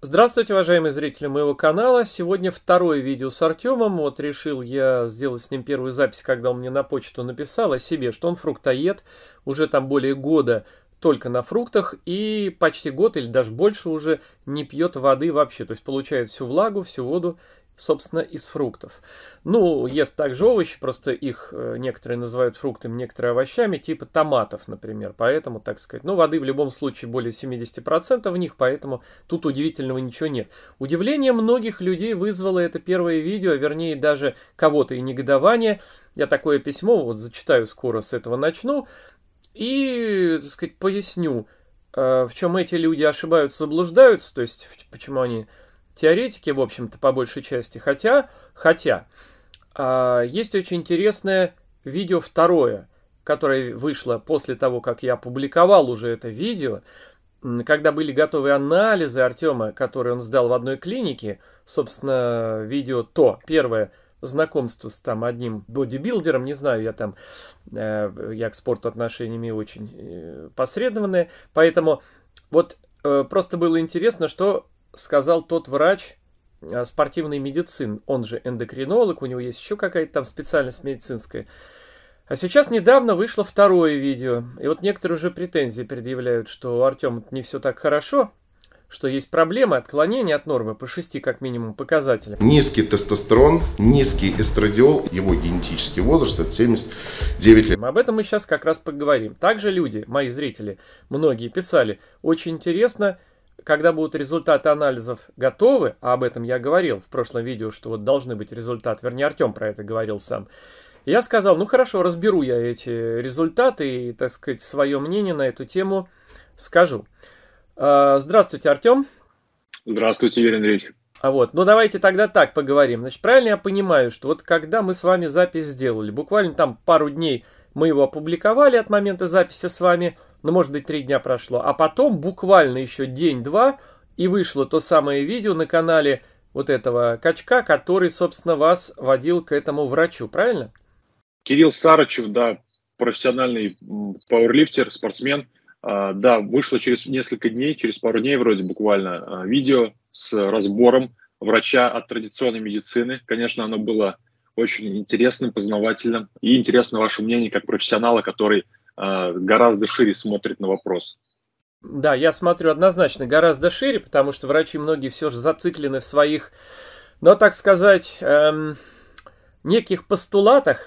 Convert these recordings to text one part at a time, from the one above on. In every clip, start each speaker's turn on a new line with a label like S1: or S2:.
S1: Здравствуйте, уважаемые зрители моего канала. Сегодня второе видео с Артемом. Вот решил я сделать с ним первую запись, когда он мне на почту написал о себе, что он фруктоед. Уже там более года только на фруктах и почти год или даже больше уже не пьет воды вообще. То есть получает всю влагу, всю воду собственно, из фруктов. Ну, ест также овощи, просто их э, некоторые называют фруктами, некоторые овощами, типа томатов, например. Поэтому, так сказать, ну, воды в любом случае более 70% в них, поэтому тут удивительного ничего нет. Удивление многих людей вызвало это первое видео, вернее, даже кого-то и негодование. Я такое письмо, вот зачитаю скоро, с этого начну, и, так сказать, поясню, э, в чем эти люди ошибаются, заблуждаются, то есть почему они теоретики, в общем-то, по большей части. Хотя, хотя, э, есть очень интересное видео второе, которое вышло после того, как я опубликовал уже это видео, когда были готовы анализы Артема, которые он сдал в одной клинике, собственно, видео то, первое, знакомство с там одним бодибилдером, не знаю, я там, э, я к спорту отношениями очень э, посредованное, поэтому вот э, просто было интересно, что сказал тот врач, а, спортивной медицины, он же эндокринолог, у него есть еще какая-то там специальность медицинская. А сейчас недавно вышло второе видео, и вот некоторые уже претензии предъявляют, что у Артем не все так хорошо, что есть проблемы отклонения от нормы по шести как минимум показателям. Низкий тестостерон, низкий эстрадиол, его генетический возраст это 79 лет. Об этом мы сейчас как раз поговорим. Также люди, мои зрители, многие писали, очень интересно, когда будут результаты анализов готовы, а об этом я говорил в прошлом видео, что вот должны быть результаты, вернее, Артем про это говорил сам, я сказал, ну хорошо, разберу я эти результаты и, так сказать, свое мнение на эту тему скажу. А, здравствуйте, Артем. Здравствуйте, Юрий Андреевич. А вот, ну давайте тогда так поговорим. Значит, правильно я понимаю, что вот когда мы с вами запись сделали, буквально там пару дней мы его опубликовали от момента записи с вами – ну, может быть, три дня прошло, а потом буквально еще день-два и вышло то самое видео на канале вот этого качка, который, собственно, вас водил к этому врачу, правильно?
S2: Кирилл Сарычев, да, профессиональный пауэрлифтер, спортсмен. А, да, вышло через несколько дней, через пару дней вроде буквально а, видео с разбором врача от традиционной медицины. Конечно, оно было очень интересным, познавательным. И интересно ваше мнение как профессионала, который Э, гораздо шире смотрит на вопрос.
S1: Да, я смотрю однозначно гораздо шире, потому что врачи многие все же зациклены в своих, но так сказать, эм, неких постулатах,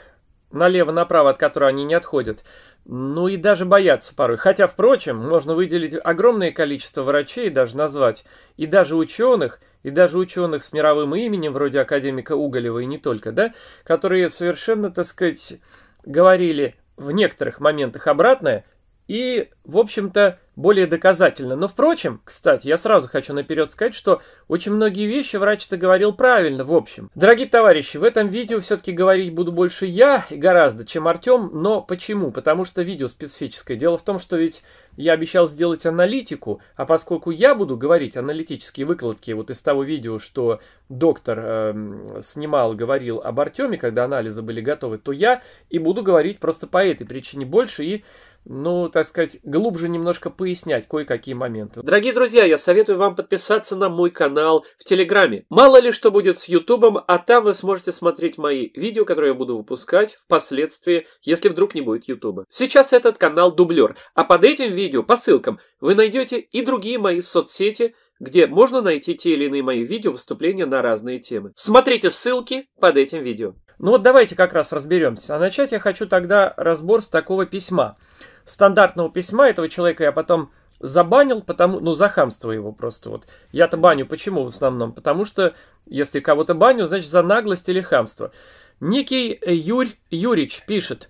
S1: налево-направо, от которых они не отходят. Ну и даже боятся порой. Хотя, впрочем, можно выделить огромное количество врачей, даже назвать, и даже ученых, и даже ученых с мировым именем, вроде академика Уголева и не только, да, которые совершенно, так сказать, говорили, в некоторых моментах обратное и, в общем-то, более доказательно. Но, впрочем, кстати, я сразу хочу наперед сказать, что очень многие вещи врач-то говорил правильно, в общем. Дорогие товарищи, в этом видео все-таки говорить буду больше я гораздо, чем Артем, но почему? Потому что видео специфическое. Дело в том, что ведь я обещал сделать аналитику, а поскольку я буду говорить аналитические выкладки вот из того видео, что доктор э, снимал, говорил об Артеме, когда анализы были готовы, то я и буду говорить просто по этой причине больше и ну, так сказать, глубже немножко пояснять кое-какие моменты. Дорогие друзья, я советую вам подписаться на мой канал в Телеграме. Мало ли что будет с Ютубом, а там вы сможете смотреть мои видео, которые я буду выпускать впоследствии, если вдруг не будет Ютуба. Сейчас этот канал дублер, а под этим видео по ссылкам вы найдете и другие мои соцсети, где можно найти те или иные мои видео, выступления на разные темы. Смотрите ссылки под этим видео. Ну вот давайте как раз разберемся. А начать я хочу тогда разбор с такого письма – стандартного письма этого человека я потом забанил, потому, ну, за хамство его просто вот. Я-то баню почему в основном? Потому что, если кого-то баню, значит, за наглость или хамство. Некий э, Юрь Юрич пишет,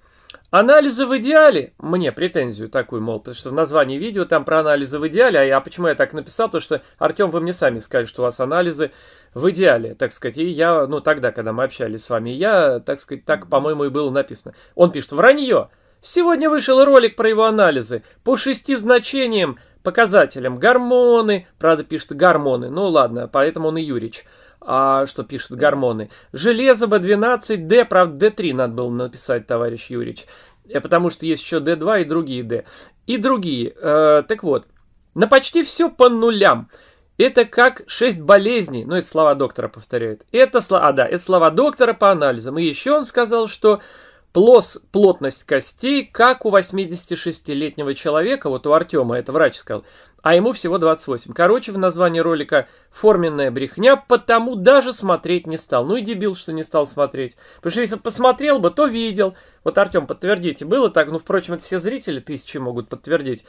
S1: Анализы в идеале, мне претензию такую, мол, потому что в названии видео там про анализы в идеале, а я а почему я так написал, потому что, Артем, вы мне сами сказали, что у вас анализы в идеале, так сказать, и я, ну, тогда, когда мы общались с вами, я, так сказать, так, по-моему, и было написано. Он пишет, вранье, Сегодня вышел ролик про его анализы по шести значениям, показателям. Гормоны, правда пишет гормоны, ну ладно, поэтому он и Юрич. А что пишет гормоны? Железо B12, D, правда D3 надо было написать, товарищ Юрич. Э, потому что есть еще D2 и другие D. И другие. Э, так вот, на почти все по нулям. Это как шесть болезней, ну это слова доктора повторяют. Это слова, а да, это слова доктора по анализам. И еще он сказал, что плос, плотность костей, как у 86-летнего человека, вот у Артема, это врач сказал, а ему всего 28. Короче, в названии ролика «Форменная брехня», потому даже смотреть не стал. Ну и дебил, что не стал смотреть. Потому что если посмотрел бы, то видел. Вот, Артем, подтвердите, было так? Ну, впрочем, это все зрители тысячи могут подтвердить.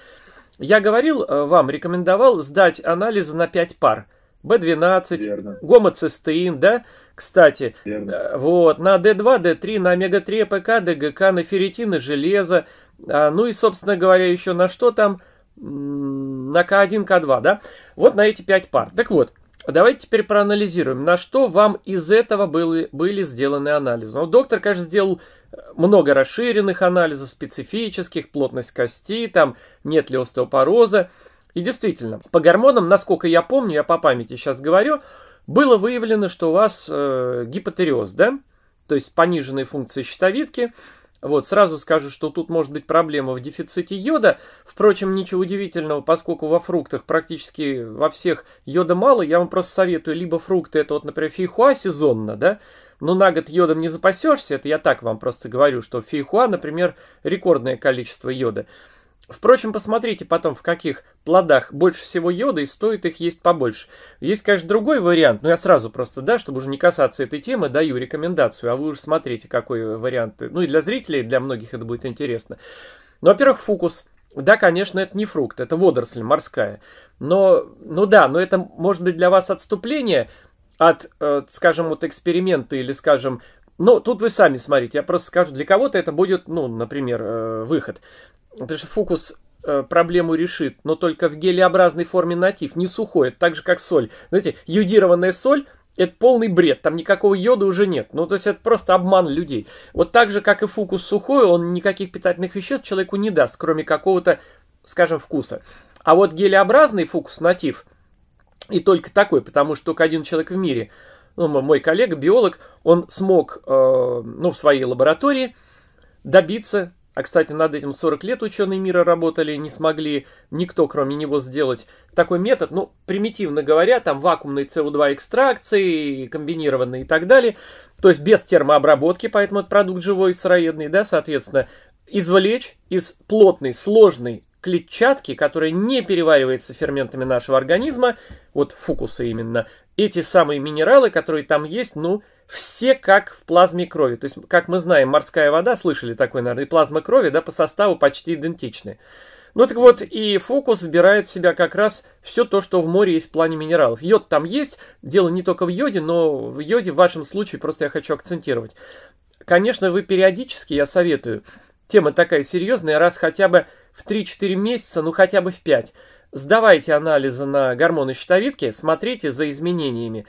S1: Я говорил э, вам, рекомендовал сдать анализы на 5 пар – B12, Верно. гомоцистеин, да, кстати. Верно. Э, вот, на D2, D3, на омега-3, ПК, ДГК, на ферритин и железо. А, ну и, собственно говоря, еще на что там? На К1, К2, да? Вот на эти пять пар. Так вот, Давайте теперь проанализируем, на что вам из этого были, были сделаны анализы. Ну, доктор, конечно, сделал э, много расширенных анализов, специфических, плотность кости, там нет ли остеопороза. И действительно, по гормонам, насколько я помню, я по памяти сейчас говорю, было выявлено, что у вас э, гипотереоз, да? То есть пониженные функции щитовидки. Вот, сразу скажу, что тут может быть проблема в дефиците йода. Впрочем, ничего удивительного, поскольку во фруктах практически во всех йода мало. Я вам просто советую, либо фрукты, это вот, например, фейхуа сезонно, да? Но на год йодом не запасешься, это я так вам просто говорю, что фейхуа, например, рекордное количество йода. Впрочем, посмотрите потом, в каких плодах больше всего йода и стоит их есть побольше. Есть, конечно, другой вариант, но я сразу просто, да, чтобы уже не касаться этой темы, даю рекомендацию, а вы уже смотрите, какой вариант. Ну и для зрителей, для многих это будет интересно. Ну, во-первых, фукус. Да, конечно, это не фрукт, это водоросль морская. Но, ну да, но это может быть для вас отступление от, э, скажем, вот эксперимента или, скажем, ну, тут вы сами смотрите, я просто скажу, для кого-то это будет, ну, например, э, выход потому что фукус э, проблему решит, но только в гелеобразной форме натив, не сухой, это так же, как соль. Знаете, йодированная соль это полный бред, там никакого йода уже нет. Ну, то есть это просто обман людей. Вот так же, как и фукус сухой, он никаких питательных веществ человеку не даст, кроме какого-то, скажем, вкуса. А вот гелеобразный фукус натив, и только такой, потому что только один человек в мире, ну, мой коллега, биолог, он смог, э, ну, в своей лаборатории добиться а, кстати, над этим 40 лет ученые мира работали, не смогли никто, кроме него, сделать такой метод. Ну, примитивно говоря, там вакуумные СО2 экстракции, комбинированные и так далее. То есть без термообработки, поэтому этот продукт живой, сыроедный, да, соответственно. Извлечь из плотной, сложной клетчатки, которая не переваривается ферментами нашего организма, вот фукусы именно, эти самые минералы, которые там есть, ну, все как в плазме крови. То есть, как мы знаем, морская вода, слышали такой, наверное, и плазма крови, да, по составу почти идентичны. Ну так вот, и фокус вбирает в себя как раз все то, что в море есть в плане минералов. Йод там есть, дело не только в йоде, но в йоде в вашем случае просто я хочу акцентировать. Конечно, вы периодически, я советую, тема такая серьезная, раз хотя бы в 3-4 месяца, ну хотя бы в 5. Сдавайте анализы на гормоны щитовидки, смотрите за изменениями.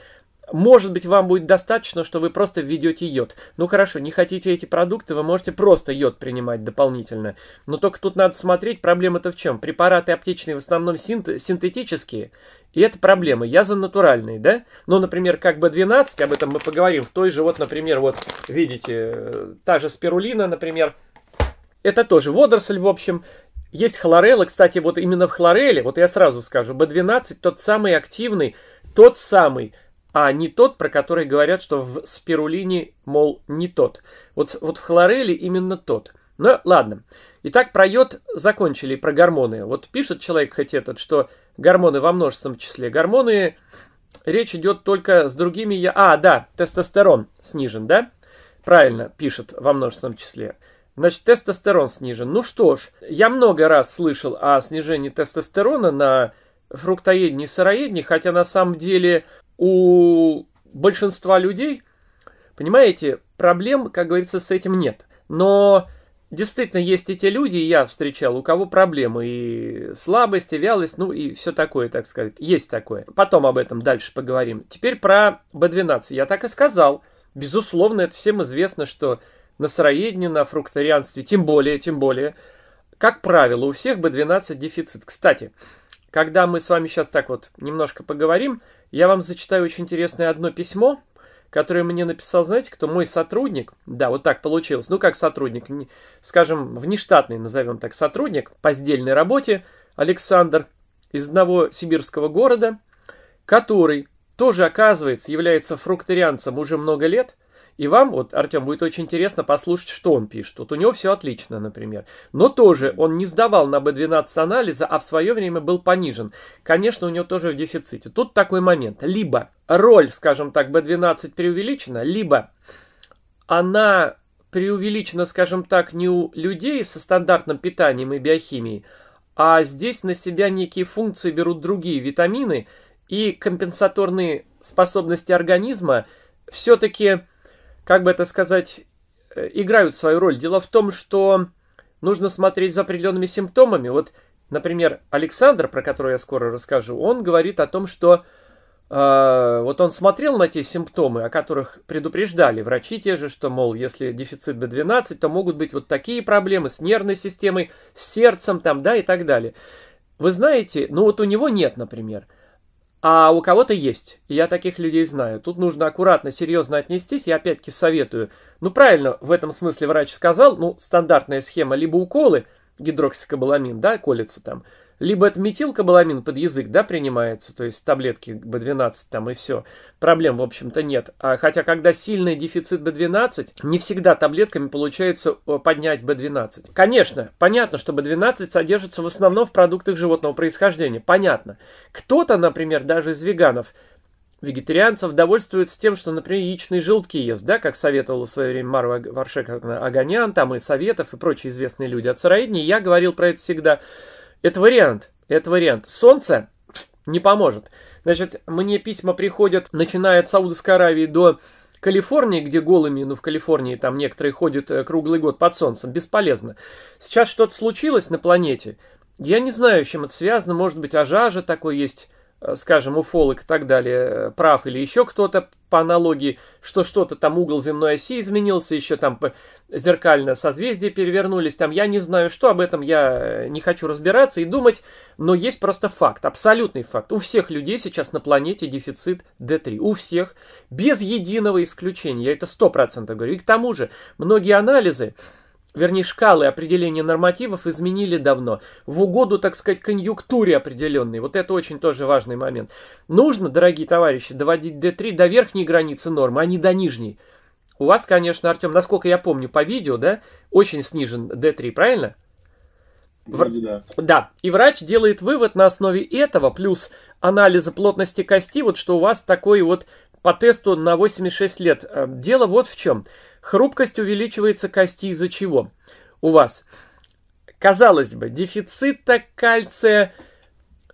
S1: Может быть, вам будет достаточно, что вы просто введете йод. Ну хорошо, не хотите эти продукты, вы можете просто йод принимать дополнительно. Но только тут надо смотреть, проблема-то в чем. Препараты аптечные в основном синт синтетические, и это проблема. Я за натуральные, да? Ну, например, как бы 12 об этом мы поговорим. В той же, вот, например, вот, видите, э, та же спирулина, например, это тоже водоросль, в общем, есть хлорелла, кстати, вот именно в хлореле, вот я сразу скажу, B12 тот самый активный, тот самый, а не тот, про который говорят, что в спирулине, мол, не тот. Вот, вот в хлореле именно тот. Ну, ладно. Итак, про йод закончили, про гормоны. Вот пишет человек хоть этот, что гормоны во множественном числе. Гормоны, речь идет только с другими... Я... А, да, тестостерон снижен, да? Правильно пишет во множественном числе. Значит, тестостерон снижен. Ну что ж, я много раз слышал о снижении тестостерона на фруктоедне, и сыроедении, хотя на самом деле у большинства людей, понимаете, проблем, как говорится, с этим нет. Но действительно есть и те люди, и я встречал, у кого проблемы и слабость, и вялость, ну и все такое, так сказать. Есть такое. Потом об этом дальше поговорим. Теперь про B12. Я так и сказал. Безусловно, это всем известно, что на сыроедении, на фрукторианстве, тем более, тем более. Как правило, у всех B12 дефицит. Кстати, когда мы с вами сейчас так вот немножко поговорим, я вам зачитаю очень интересное одно письмо, которое мне написал, знаете, кто мой сотрудник, да, вот так получилось, ну как сотрудник, скажем, внештатный, назовем так, сотрудник по сдельной работе, Александр, из одного сибирского города, который тоже, оказывается, является фрукторианцем уже много лет – и вам, вот, Артем, будет очень интересно послушать, что он пишет. Вот у него все отлично, например. Но тоже он не сдавал на B12 анализа, а в свое время был понижен. Конечно, у него тоже в дефиците. Тут такой момент. Либо роль, скажем так, B12 преувеличена, либо она преувеличена, скажем так, не у людей со стандартным питанием и биохимией, а здесь на себя некие функции берут другие витамины, и компенсаторные способности организма все-таки как бы это сказать, э, играют свою роль. Дело в том, что нужно смотреть за определенными симптомами. Вот, например, Александр, про которого я скоро расскажу, он говорит о том, что э, вот он смотрел на те симптомы, о которых предупреждали врачи те же, что, мол, если дефицит B12, то могут быть вот такие проблемы с нервной системой, с сердцем там, да, и так далее. Вы знаете, ну вот у него нет, например. А у кого-то есть. Я таких людей знаю. Тут нужно аккуратно, серьезно отнестись. Я опять-таки советую. Ну, правильно, в этом смысле врач сказал, ну, стандартная схема либо уколы, гидроксикобаламин, да, колется там, либо это метилкобаламин под язык, да, принимается, то есть таблетки B12 там и все. Проблем, в общем-то, нет. А, хотя, когда сильный дефицит B12, не всегда таблетками получается э, поднять B12. Конечно, понятно, что B12 содержится в основном в продуктах животного происхождения, понятно. Кто-то, например, даже из веганов, вегетарианцев довольствуются тем, что, например, яичные желтки ест, да, как советовал в свое время Марва Варшек Аганян, там и Советов, и прочие известные люди от сыроедения. Я говорил про это всегда. Это вариант, это вариант. Солнце не поможет. Значит, мне письма приходят, начиная от Саудовской Аравии до Калифорнии, где голыми, ну в Калифорнии там некоторые ходят э, круглый год под солнцем, бесполезно. Сейчас что-то случилось на планете, я не знаю, с чем это связано, может быть, ажажа такой есть Э, скажем, уфолог и так далее, э, прав или еще кто-то по аналогии, что что-то там угол земной оси изменился, еще там зеркально созвездия перевернулись, там я не знаю что, об этом я э, не хочу разбираться и думать, но есть просто факт, абсолютный факт. У всех людей сейчас на планете дефицит D3, у всех, без единого исключения, я это 100% говорю. И к тому же, многие анализы, вернее, шкалы определения нормативов изменили давно, в угоду, так сказать, конъюнктуре определенной. Вот это очень тоже важный момент. Нужно, дорогие товарищи, доводить D3 до верхней границы нормы, а не до нижней. У вас, конечно, Артем, насколько я помню по видео, да, очень снижен D3, правильно? Вроде да. Да, и врач делает вывод на основе этого, плюс анализа плотности кости, вот что у вас такой вот по тесту на 86 лет. Э, дело вот в чем – Хрупкость увеличивается кости из-за чего? У вас, казалось бы, дефицита кальция...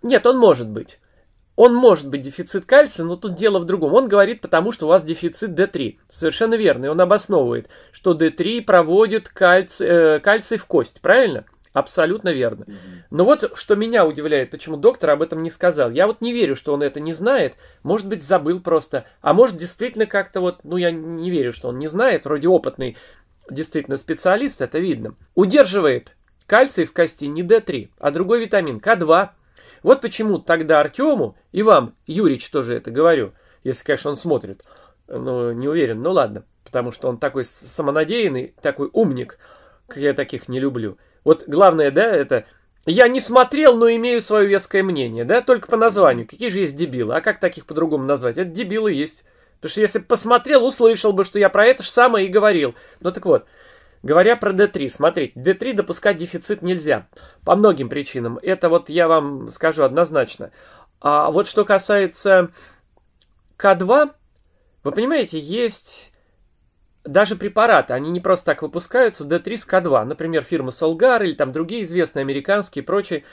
S1: Нет, он может быть. Он может быть дефицит кальция, но тут дело в другом. Он говорит, потому что у вас дефицит D3. Совершенно верно. И он обосновывает, что D3 проводит кальци... Э, кальций в кость, правильно? Абсолютно верно. Но вот что меня удивляет, почему доктор об этом не сказал. Я вот не верю, что он это не знает. Может быть, забыл просто. А может, действительно как-то вот, ну, я не верю, что он не знает. Вроде опытный действительно специалист, это видно. Удерживает кальций в кости не D3, а другой витамин К2. Вот почему тогда Артему и вам, Юрич, тоже это говорю, если, конечно, он смотрит. Ну, не уверен, ну ладно, потому что он такой самонадеянный, такой умник, как я таких не люблю – вот главное, да, это я не смотрел, но имею свое веское мнение, да, только по названию. Какие же есть дебилы? А как таких по-другому назвать? Это дебилы есть. Потому что если бы посмотрел, услышал бы, что я про это же самое и говорил. Ну так вот, говоря про D3, смотрите, D3 допускать дефицит нельзя. По многим причинам. Это вот я вам скажу однозначно. А вот что касается К2, вы понимаете, есть даже препараты, они не просто так выпускаются, d 3 k 2 например, фирма Solgar или там другие известные американские и прочие.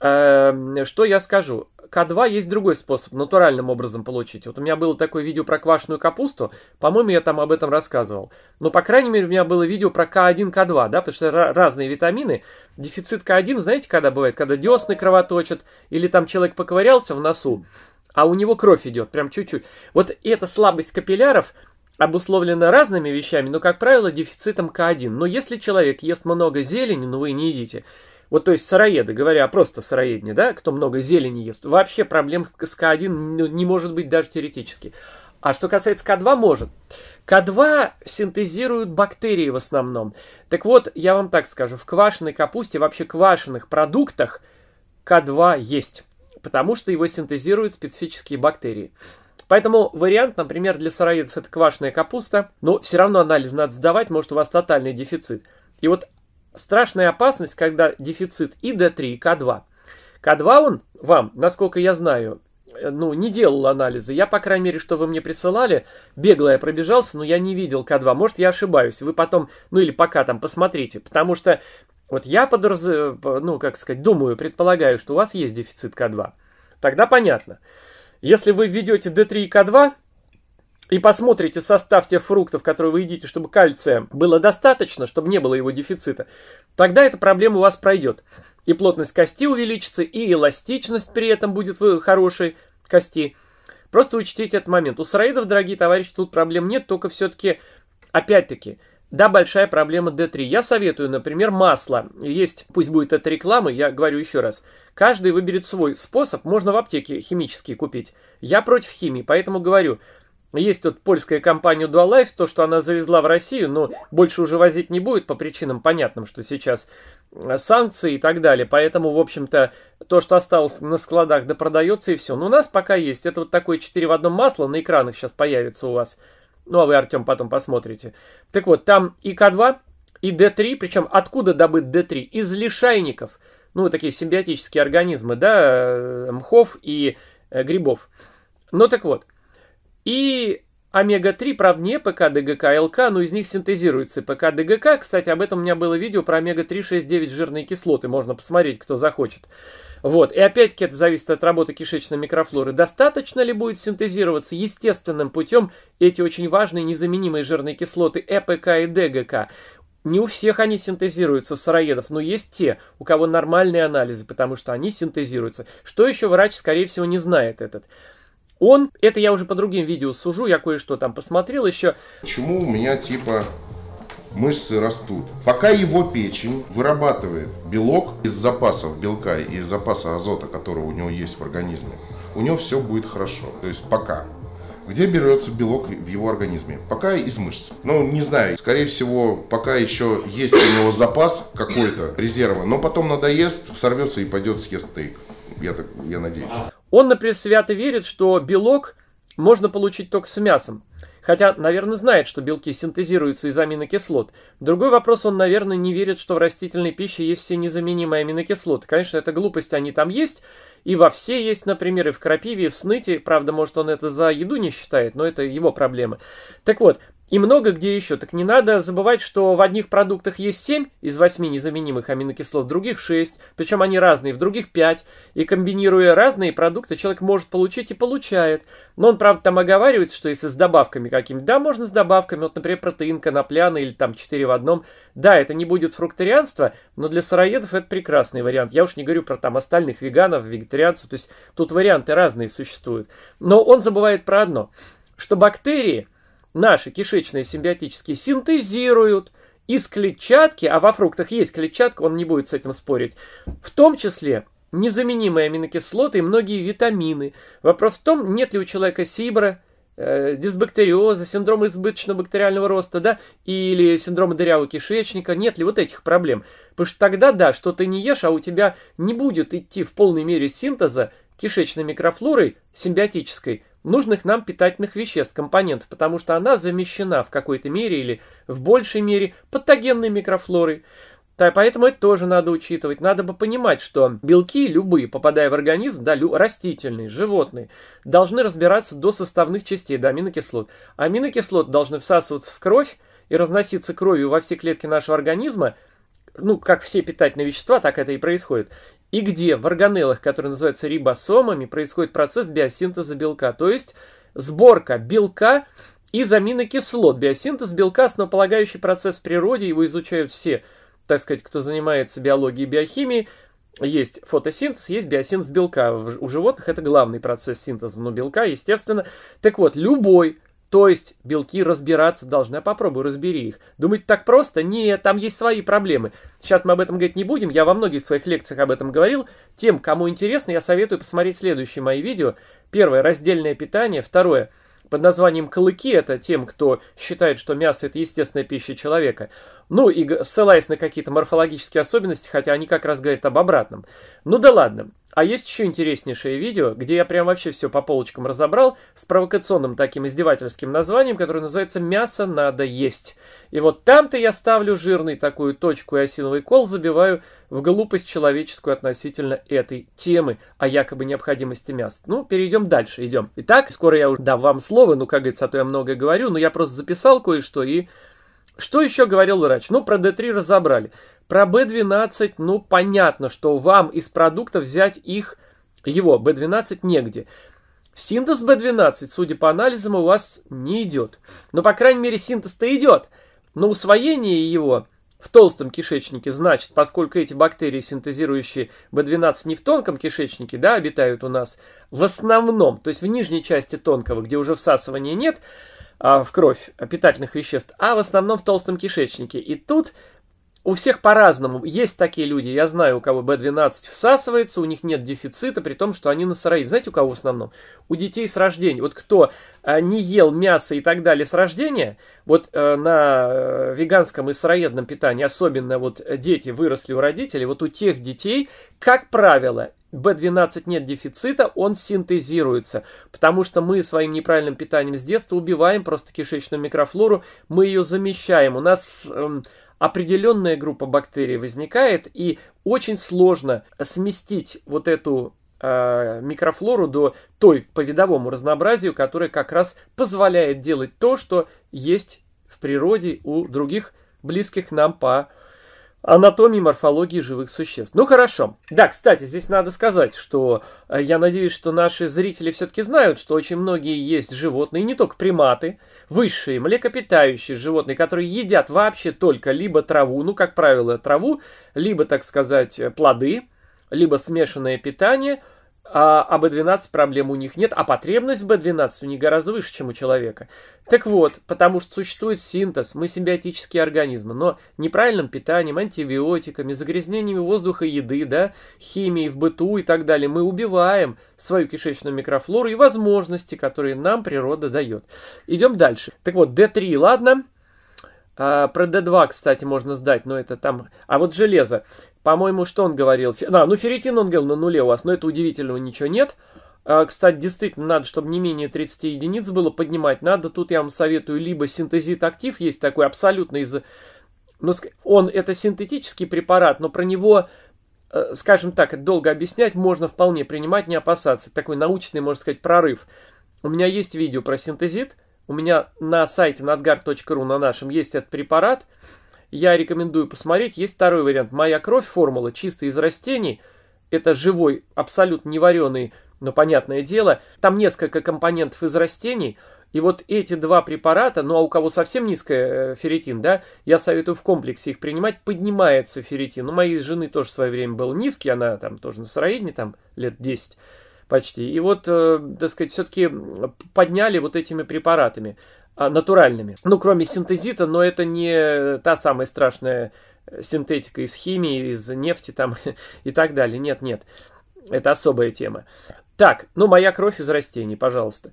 S1: Эм, что я скажу? К2 есть другой способ натуральным образом получить. Вот у меня было такое видео про квашеную капусту, по-моему, я там об этом рассказывал. Но, по крайней мере, у меня было видео про К1, К2, да, потому что разные витамины. Дефицит К1, знаете, когда бывает? Когда десны кровоточат, или там человек поковырялся в носу, а у него кровь идет, прям чуть-чуть. Вот эта слабость капилляров – обусловлено разными вещами, но, как правило, дефицитом К1. Но если человек ест много зелени, но ну, вы не едите, вот то есть сыроеды, говоря просто сыроедни, да, кто много зелени ест, вообще проблем с К1 не может быть даже теоретически. А что касается К2, может. К2 синтезируют бактерии в основном. Так вот, я вам так скажу, в квашеной капусте, вообще квашеных продуктах К2 есть, потому что его синтезируют специфические бактерии. Поэтому вариант, например, для сыроедов это квашеная капуста, но все равно анализ надо сдавать, может у вас тотальный дефицит. И вот страшная опасность, когда дефицит и D3, и К2. К2 он вам, насколько я знаю, э, ну, не делал анализы. Я, по крайней мере, что вы мне присылали, бегло я пробежался, но я не видел К2. Может, я ошибаюсь. Вы потом, ну или пока там посмотрите. Потому что вот я подраз... Э, ну, как сказать, думаю, предполагаю, что у вас есть дефицит К2. Тогда понятно. Если вы введете D3 и k 2 и посмотрите состав тех фруктов, которые вы едите, чтобы кальция было достаточно, чтобы не было его дефицита, тогда эта проблема у вас пройдет. И плотность кости увеличится, и эластичность при этом будет в хорошей кости. Просто учтите этот момент. У сыроидов, дорогие товарищи, тут проблем нет, только все-таки, опять-таки, да, большая проблема D3. Я советую, например, масло. Есть, пусть будет это реклама, я говорю еще раз. Каждый выберет свой способ, можно в аптеке химические купить. Я против химии, поэтому говорю, есть тут польская компания Dualife, то, что она завезла в Россию, но больше уже возить не будет по причинам понятным, что сейчас э, санкции и так далее. Поэтому, в общем-то, то, что осталось на складах, да продается и все. Но у нас пока есть. Это вот такое 4 в одном масло на экранах сейчас появится у вас – ну, а вы, Артем, потом посмотрите. Так вот, там и К2, и Д3, причем откуда добыт Д3? Из лишайников, ну, такие симбиотические организмы, да, э, мхов и э, грибов. Ну, так вот. И Омега-3, правда, не ПК-ДГК-ЛК, но из них синтезируется ПК-ДГК. Кстати, об этом у меня было видео про омега-3,6,9 жирные кислоты. Можно посмотреть, кто захочет. Вот. И опять-таки это зависит от работы кишечной микрофлоры. Достаточно ли будет синтезироваться естественным путем эти очень важные незаменимые жирные кислоты ЭПК и ДГК? Не у всех они синтезируются, сыроедов, но есть те, у кого нормальные анализы, потому что они синтезируются. Что еще врач, скорее всего, не знает этот. Он, это я уже по другим видео сужу, я кое-что там посмотрел еще. Почему у меня типа мышцы растут. Пока его печень вырабатывает белок из запасов белка и из запаса азота, который у него есть в организме, у него все будет хорошо. То есть пока. Где берется белок в его организме? Пока из мышц. Ну, не знаю, скорее всего, пока еще есть у него запас какой-то резерва, но потом надоест, сорвется и пойдет съест тейк я, так, я надеюсь. Он, например, свято верит, что белок можно получить только с мясом. Хотя, наверное, знает, что белки синтезируются из аминокислот. Другой вопрос, он, наверное, не верит, что в растительной пище есть все незаменимые аминокислоты. Конечно, это глупость, они там есть. И во все есть, например, и в крапиве, и в сныте. Правда, может, он это за еду не считает, но это его проблемы. Так вот, и много где еще. Так не надо забывать, что в одних продуктах есть 7 из 8 незаменимых аминокислот, в других 6, причем они разные, в других 5. И комбинируя разные продукты, человек может получить и получает. Но он, правда, там оговаривает, что если с добавками какими-то, да, можно с добавками, вот, например, протеин, конопляна или там 4 в одном. Да, это не будет фрукторианство, но для сыроедов это прекрасный вариант. Я уж не говорю про там остальных веганов, вегетарианцев, то есть тут варианты разные существуют. Но он забывает про одно, что бактерии – наши кишечные симбиотические синтезируют из клетчатки, а во фруктах есть клетчатка, он не будет с этим спорить, в том числе незаменимые аминокислоты и многие витамины. Вопрос в том, нет ли у человека сибра, э, дисбактериоза, синдром избыточного бактериального роста, да, или синдрома дырявого кишечника, нет ли вот этих проблем. Потому что тогда, да, что ты не ешь, а у тебя не будет идти в полной мере синтеза кишечной микрофлорой симбиотической нужных нам питательных веществ, компонентов, потому что она замещена в какой-то мере или в большей мере патогенной микрофлорой. Да, поэтому это тоже надо учитывать. Надо бы понимать, что белки любые, попадая в организм, да, растительные, животные, должны разбираться до составных частей, до аминокислот. Аминокислоты должны всасываться в кровь и разноситься кровью во все клетки нашего организма, ну, как все питательные вещества, так это и происходит и где в органеллах, которые называются рибосомами, происходит процесс биосинтеза белка, то есть сборка белка из аминокислот. Биосинтез белка – основополагающий процесс в природе, его изучают все, так сказать, кто занимается биологией и биохимией. Есть фотосинтез, есть биосинтез белка. У животных это главный процесс синтеза, но белка, естественно. Так вот, любой то есть белки разбираться должны. Попробуй, разбери их. Думать так просто? Нет, там есть свои проблемы. Сейчас мы об этом говорить не будем. Я во многих своих лекциях об этом говорил. Тем, кому интересно, я советую посмотреть следующие мои видео. Первое – раздельное питание. Второе – под названием «Клыки» – это тем, кто считает, что мясо – это естественная пища человека. Ну и ссылаясь на какие-то морфологические особенности, хотя они как раз говорят об обратном. Ну да ладно. А есть еще интереснейшее видео, где я прям вообще все по полочкам разобрал, с провокационным таким издевательским названием, которое называется «Мясо надо есть». И вот там-то я ставлю жирный такую точку и осиновый кол забиваю в глупость человеческую относительно этой темы о якобы необходимости мяса. Ну, перейдем дальше, идем. Итак, скоро я уже дам вам слово, ну, как говорится, а то я много говорю, но я просто записал кое-что и... Что еще говорил врач? Ну, про D3 разобрали. Про B12, ну, понятно, что вам из продукта взять их, его, B12 негде. Синтез B12, судя по анализам, у вас не идет. Но, по крайней мере, синтез-то идет. Но усвоение его в толстом кишечнике, значит, поскольку эти бактерии, синтезирующие B12 не в тонком кишечнике, да, обитают у нас в основном, то есть в нижней части тонкого, где уже всасывания нет а, в кровь питательных веществ, а в основном в толстом кишечнике. И тут у всех по-разному. Есть такие люди, я знаю, у кого B12 всасывается, у них нет дефицита, при том, что они на сыроиде. Знаете, у кого в основном? У детей с рождения. Вот кто э, не ел мясо и так далее с рождения, вот э, на э, веганском и сыроедном питании, особенно вот э, дети выросли у родителей, вот у тех детей, как правило, B12 нет дефицита, он синтезируется, потому что мы своим неправильным питанием с детства убиваем просто кишечную микрофлору, мы ее замещаем. У нас эм, определенная группа бактерий возникает, и очень сложно сместить вот эту а, микрофлору до той по видовому разнообразию, которая как раз позволяет делать то, что есть в природе у других близких нам по анатомии и морфологии живых существ. Ну хорошо. Да, кстати, здесь надо сказать, что э, я надеюсь, что наши зрители все-таки знают, что очень многие есть животные, не только приматы, высшие, млекопитающие животные, которые едят вообще только либо траву, ну как правило траву, либо, так сказать, э, плоды, либо смешанное питание – а, а B12 проблем у них нет, а потребность в B12 у них гораздо выше, чем у человека. Так вот, потому что существует синтез, мы симбиотические организмы, но неправильным питанием, антибиотиками, загрязнениями воздуха и еды, да, химией в быту и так далее, мы убиваем свою кишечную микрофлору и возможности, которые нам природа дает. Идем дальше. Так вот, D3, ладно, а, про D2, кстати, можно сдать, но это там... А вот железо. По-моему, что он говорил? Фе... Да, ну ферритин он говорил на нуле у вас, но это удивительного ничего нет. А, кстати, действительно, надо, чтобы не менее 30 единиц было поднимать. Надо, тут я вам советую, либо синтезит актив, есть такой абсолютно из... Ну, он, это синтетический препарат, но про него э, скажем так, долго объяснять, можно вполне принимать, не опасаться. Такой научный, можно сказать, прорыв. У меня есть видео про синтезит, у меня на сайте надгар.ру на нашем есть этот препарат. Я рекомендую посмотреть. Есть второй вариант. Моя кровь, формула чисто из растений. Это живой, абсолютно не вареный, но понятное дело. Там несколько компонентов из растений. И вот эти два препарата, ну а у кого совсем низкая э, ферритин, да, я советую в комплексе их принимать, поднимается ферритин. У моей жены тоже в свое время был низкий, она там тоже на сыроедне, там лет 10 почти. И вот, э, так сказать, все-таки подняли вот этими препаратами а, натуральными. Ну, кроме синтезита, но это не та самая страшная э, синтетика из химии, из нефти там и так далее. Нет, нет. Это особая тема. Так, ну, моя кровь из растений, пожалуйста.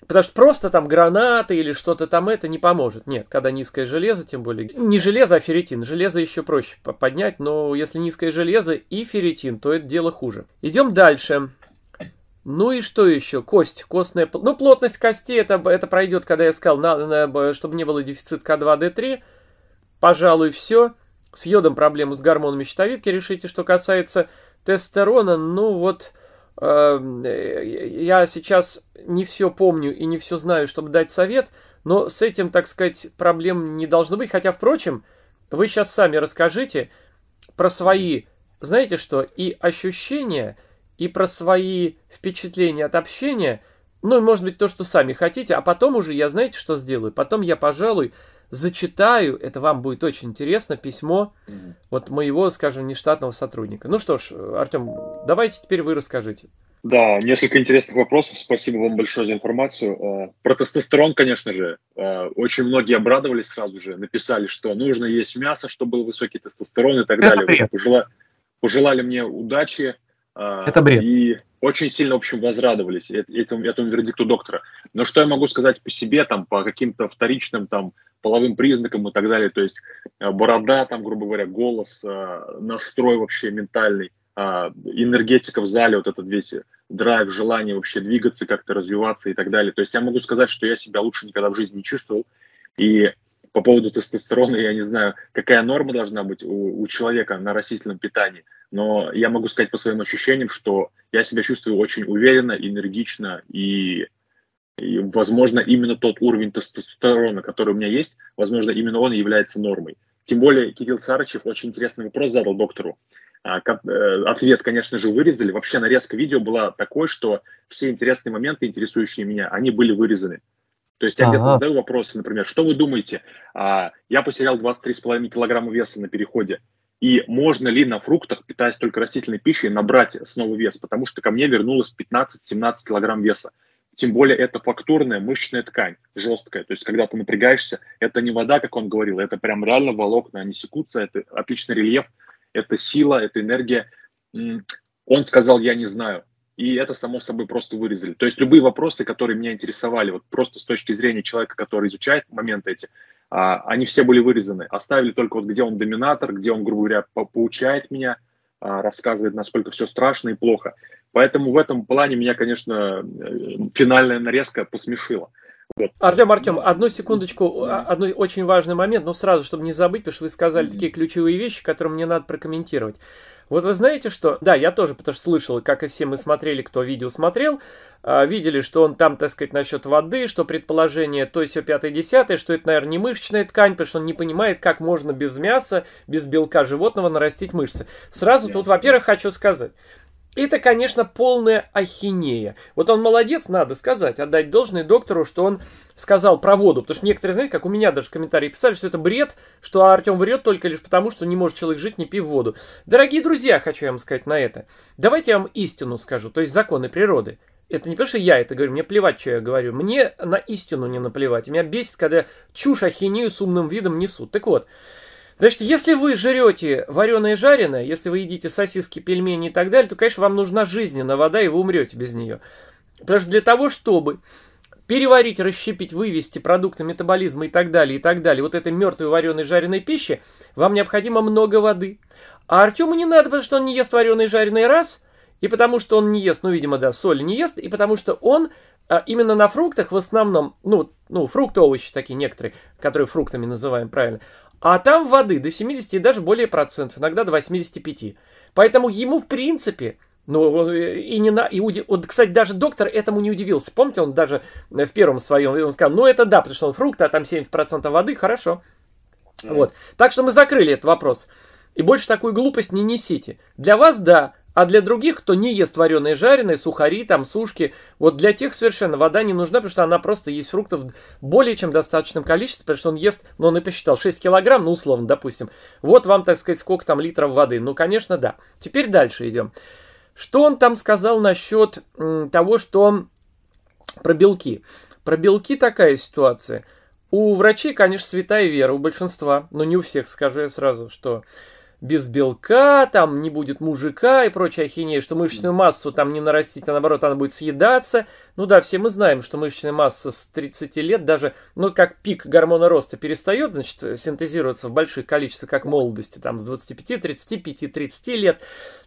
S1: Потому что просто там гранаты или что-то там это не поможет. Нет, когда низкое железо, тем более. Не железо, а ферритин. Железо еще проще поднять, но если низкое железо и ферритин, то это дело хуже. Идем дальше. Ну и что еще? Кость, костная... Ну, плотность костей, это, это пройдет, когда я сказал, на, на, чтобы не было дефицит К2-Д3. Пожалуй, все. С йодом проблему с гормонами щитовидки решите. Что касается тестостерона, ну вот... Эм, э, я сейчас не все помню и не все знаю, чтобы дать совет, но с этим, так сказать, проблем не должно быть. Хотя, впрочем, вы сейчас сами расскажите про свои, знаете что, и ощущения, и про свои впечатления от общения, ну и, может быть, то, что сами хотите, а потом уже я, знаете, что сделаю? Потом я, пожалуй, зачитаю, это вам будет очень интересно, письмо вот моего, скажем, нештатного сотрудника. Ну что ж, Артем, давайте теперь вы расскажите.
S2: Да, несколько интересных вопросов. Спасибо вам большое за информацию. А, про тестостерон, конечно же, а, очень многие обрадовались сразу же, написали, что нужно есть мясо, чтобы был высокий тестостерон и так далее. Пожела... Пожелали мне удачи. А, Это бред. И очень сильно, в общем, возрадовались этому, этому вердикту доктора. Но что я могу сказать по себе, там, по каким-то вторичным, там, половым признакам и так далее, то есть а, борода, там, грубо говоря, голос, а, настрой вообще ментальный, энергетика в зале, вот этот весь драйв, желание вообще двигаться, как-то развиваться и так далее. То есть я могу сказать, что я себя лучше никогда в жизни не чувствовал. И по поводу тестостерона, я не знаю, какая норма должна быть у, у человека на растительном питании, но я могу сказать по своим ощущениям, что я себя чувствую очень уверенно, энергично, и, и возможно, именно тот уровень тестостерона, который у меня есть, возможно, именно он является нормой. Тем более Кирилл Сарычев очень интересный вопрос задал доктору. А, э, ответ, конечно же, вырезали. Вообще нарезка видео была такой, что все интересные моменты, интересующие меня, они были вырезаны. То есть я ага. где-то задаю вопросы, например, что вы думаете, а, я потерял 23,5 килограмма веса на переходе, и можно ли на фруктах, питаясь только растительной пищей, набрать снова вес, потому что ко мне вернулось 15-17 килограмм веса. Тем более это фактурная мышечная ткань, жесткая. То есть когда ты напрягаешься, это не вода, как он говорил, это прям реально волокна, они а секутся, это отличный рельеф, это сила, это энергия. Он сказал, я не знаю и это, само собой, просто вырезали. То есть любые вопросы, которые меня интересовали, вот просто с точки зрения человека, который изучает моменты эти, а, они все были вырезаны. Оставили только вот где он доминатор, где он, грубо говоря, по поучает меня, а, рассказывает, насколько все страшно и плохо. Поэтому в этом плане меня, конечно, э, финальная нарезка посмешила.
S1: Вот. Артем, Артем, одну секундочку, а, одну очень важный момент, но сразу, чтобы не забыть, потому что вы сказали такие ключевые вещи, которые мне надо прокомментировать. Вот вы знаете, что... Да, я тоже, потому что слышал, как и все мы смотрели, кто видео смотрел, а, видели, что он там, так сказать, насчет воды, что предположение то есть все 5 10 что это, наверное, не мышечная ткань, потому что он не понимает, как можно без мяса, без белка животного нарастить мышцы. Сразу тут, во-первых, хочу сказать, это, конечно, полная ахинея. Вот он молодец, надо сказать, отдать должное доктору, что он сказал про воду. Потому что некоторые, знаете, как у меня даже в комментарии писали, что это бред, что Артем врет только лишь потому, что не может человек жить, не пив воду. Дорогие друзья, хочу вам сказать на это. Давайте я вам истину скажу, то есть законы природы. Это не потому, что я это говорю, мне плевать, что я говорю. Мне на истину не наплевать. Меня бесит, когда чушь ахинею с умным видом несут. Так вот, Значит, если вы жрете вареное и жареное, если вы едите сосиски, пельмени и так далее, то, конечно, вам нужна жизненная вода, и вы умрете без нее. Потому что для того, чтобы переварить, расщепить, вывести продукты метаболизма и так далее, и так далее, вот этой мертвой вареной жареной пищи, вам необходимо много воды. А Артему не надо, потому что он не ест вареный и жареный раз, и потому что он не ест, ну, видимо, да, соль не ест, и потому что он а, именно на фруктах в основном, ну, ну, фрукты, овощи такие некоторые, которые фруктами называем правильно, а там воды до 70 и даже более процентов, иногда до 85. Поэтому ему, в принципе, ну, э, и не на... И уди... Он, кстати, даже доктор этому не удивился. Помните, он даже э, в первом своем, он сказал, ну, это да, потому что он фрукт, а там 70% воды, хорошо. Mm. Вот. Так что мы закрыли этот вопрос. И больше такую глупость не несите. Для вас, да, а для других, кто не ест вареные жареные, сухари, там, сушки, вот для тех совершенно вода не нужна, потому что она просто есть фруктов более чем достаточном количестве, потому что он ест, ну, он и посчитал, 6 килограмм, ну, условно, допустим. Вот вам, так сказать, сколько там литров воды. Ну, конечно, да. Теперь дальше идем. Что он там сказал насчет м, того, что про белки? Про белки такая ситуация. У врачей, конечно, святая вера, у большинства, но не у всех, скажу я сразу, что без белка, там не будет мужика и прочая ахинея, что мышечную массу там не нарастить, а наоборот она будет съедаться. Ну да, все мы знаем, что мышечная масса с 30 лет даже, ну как пик гормона роста перестает, значит, синтезироваться в больших количествах, как молодости, там с 25, 35, 30 лет,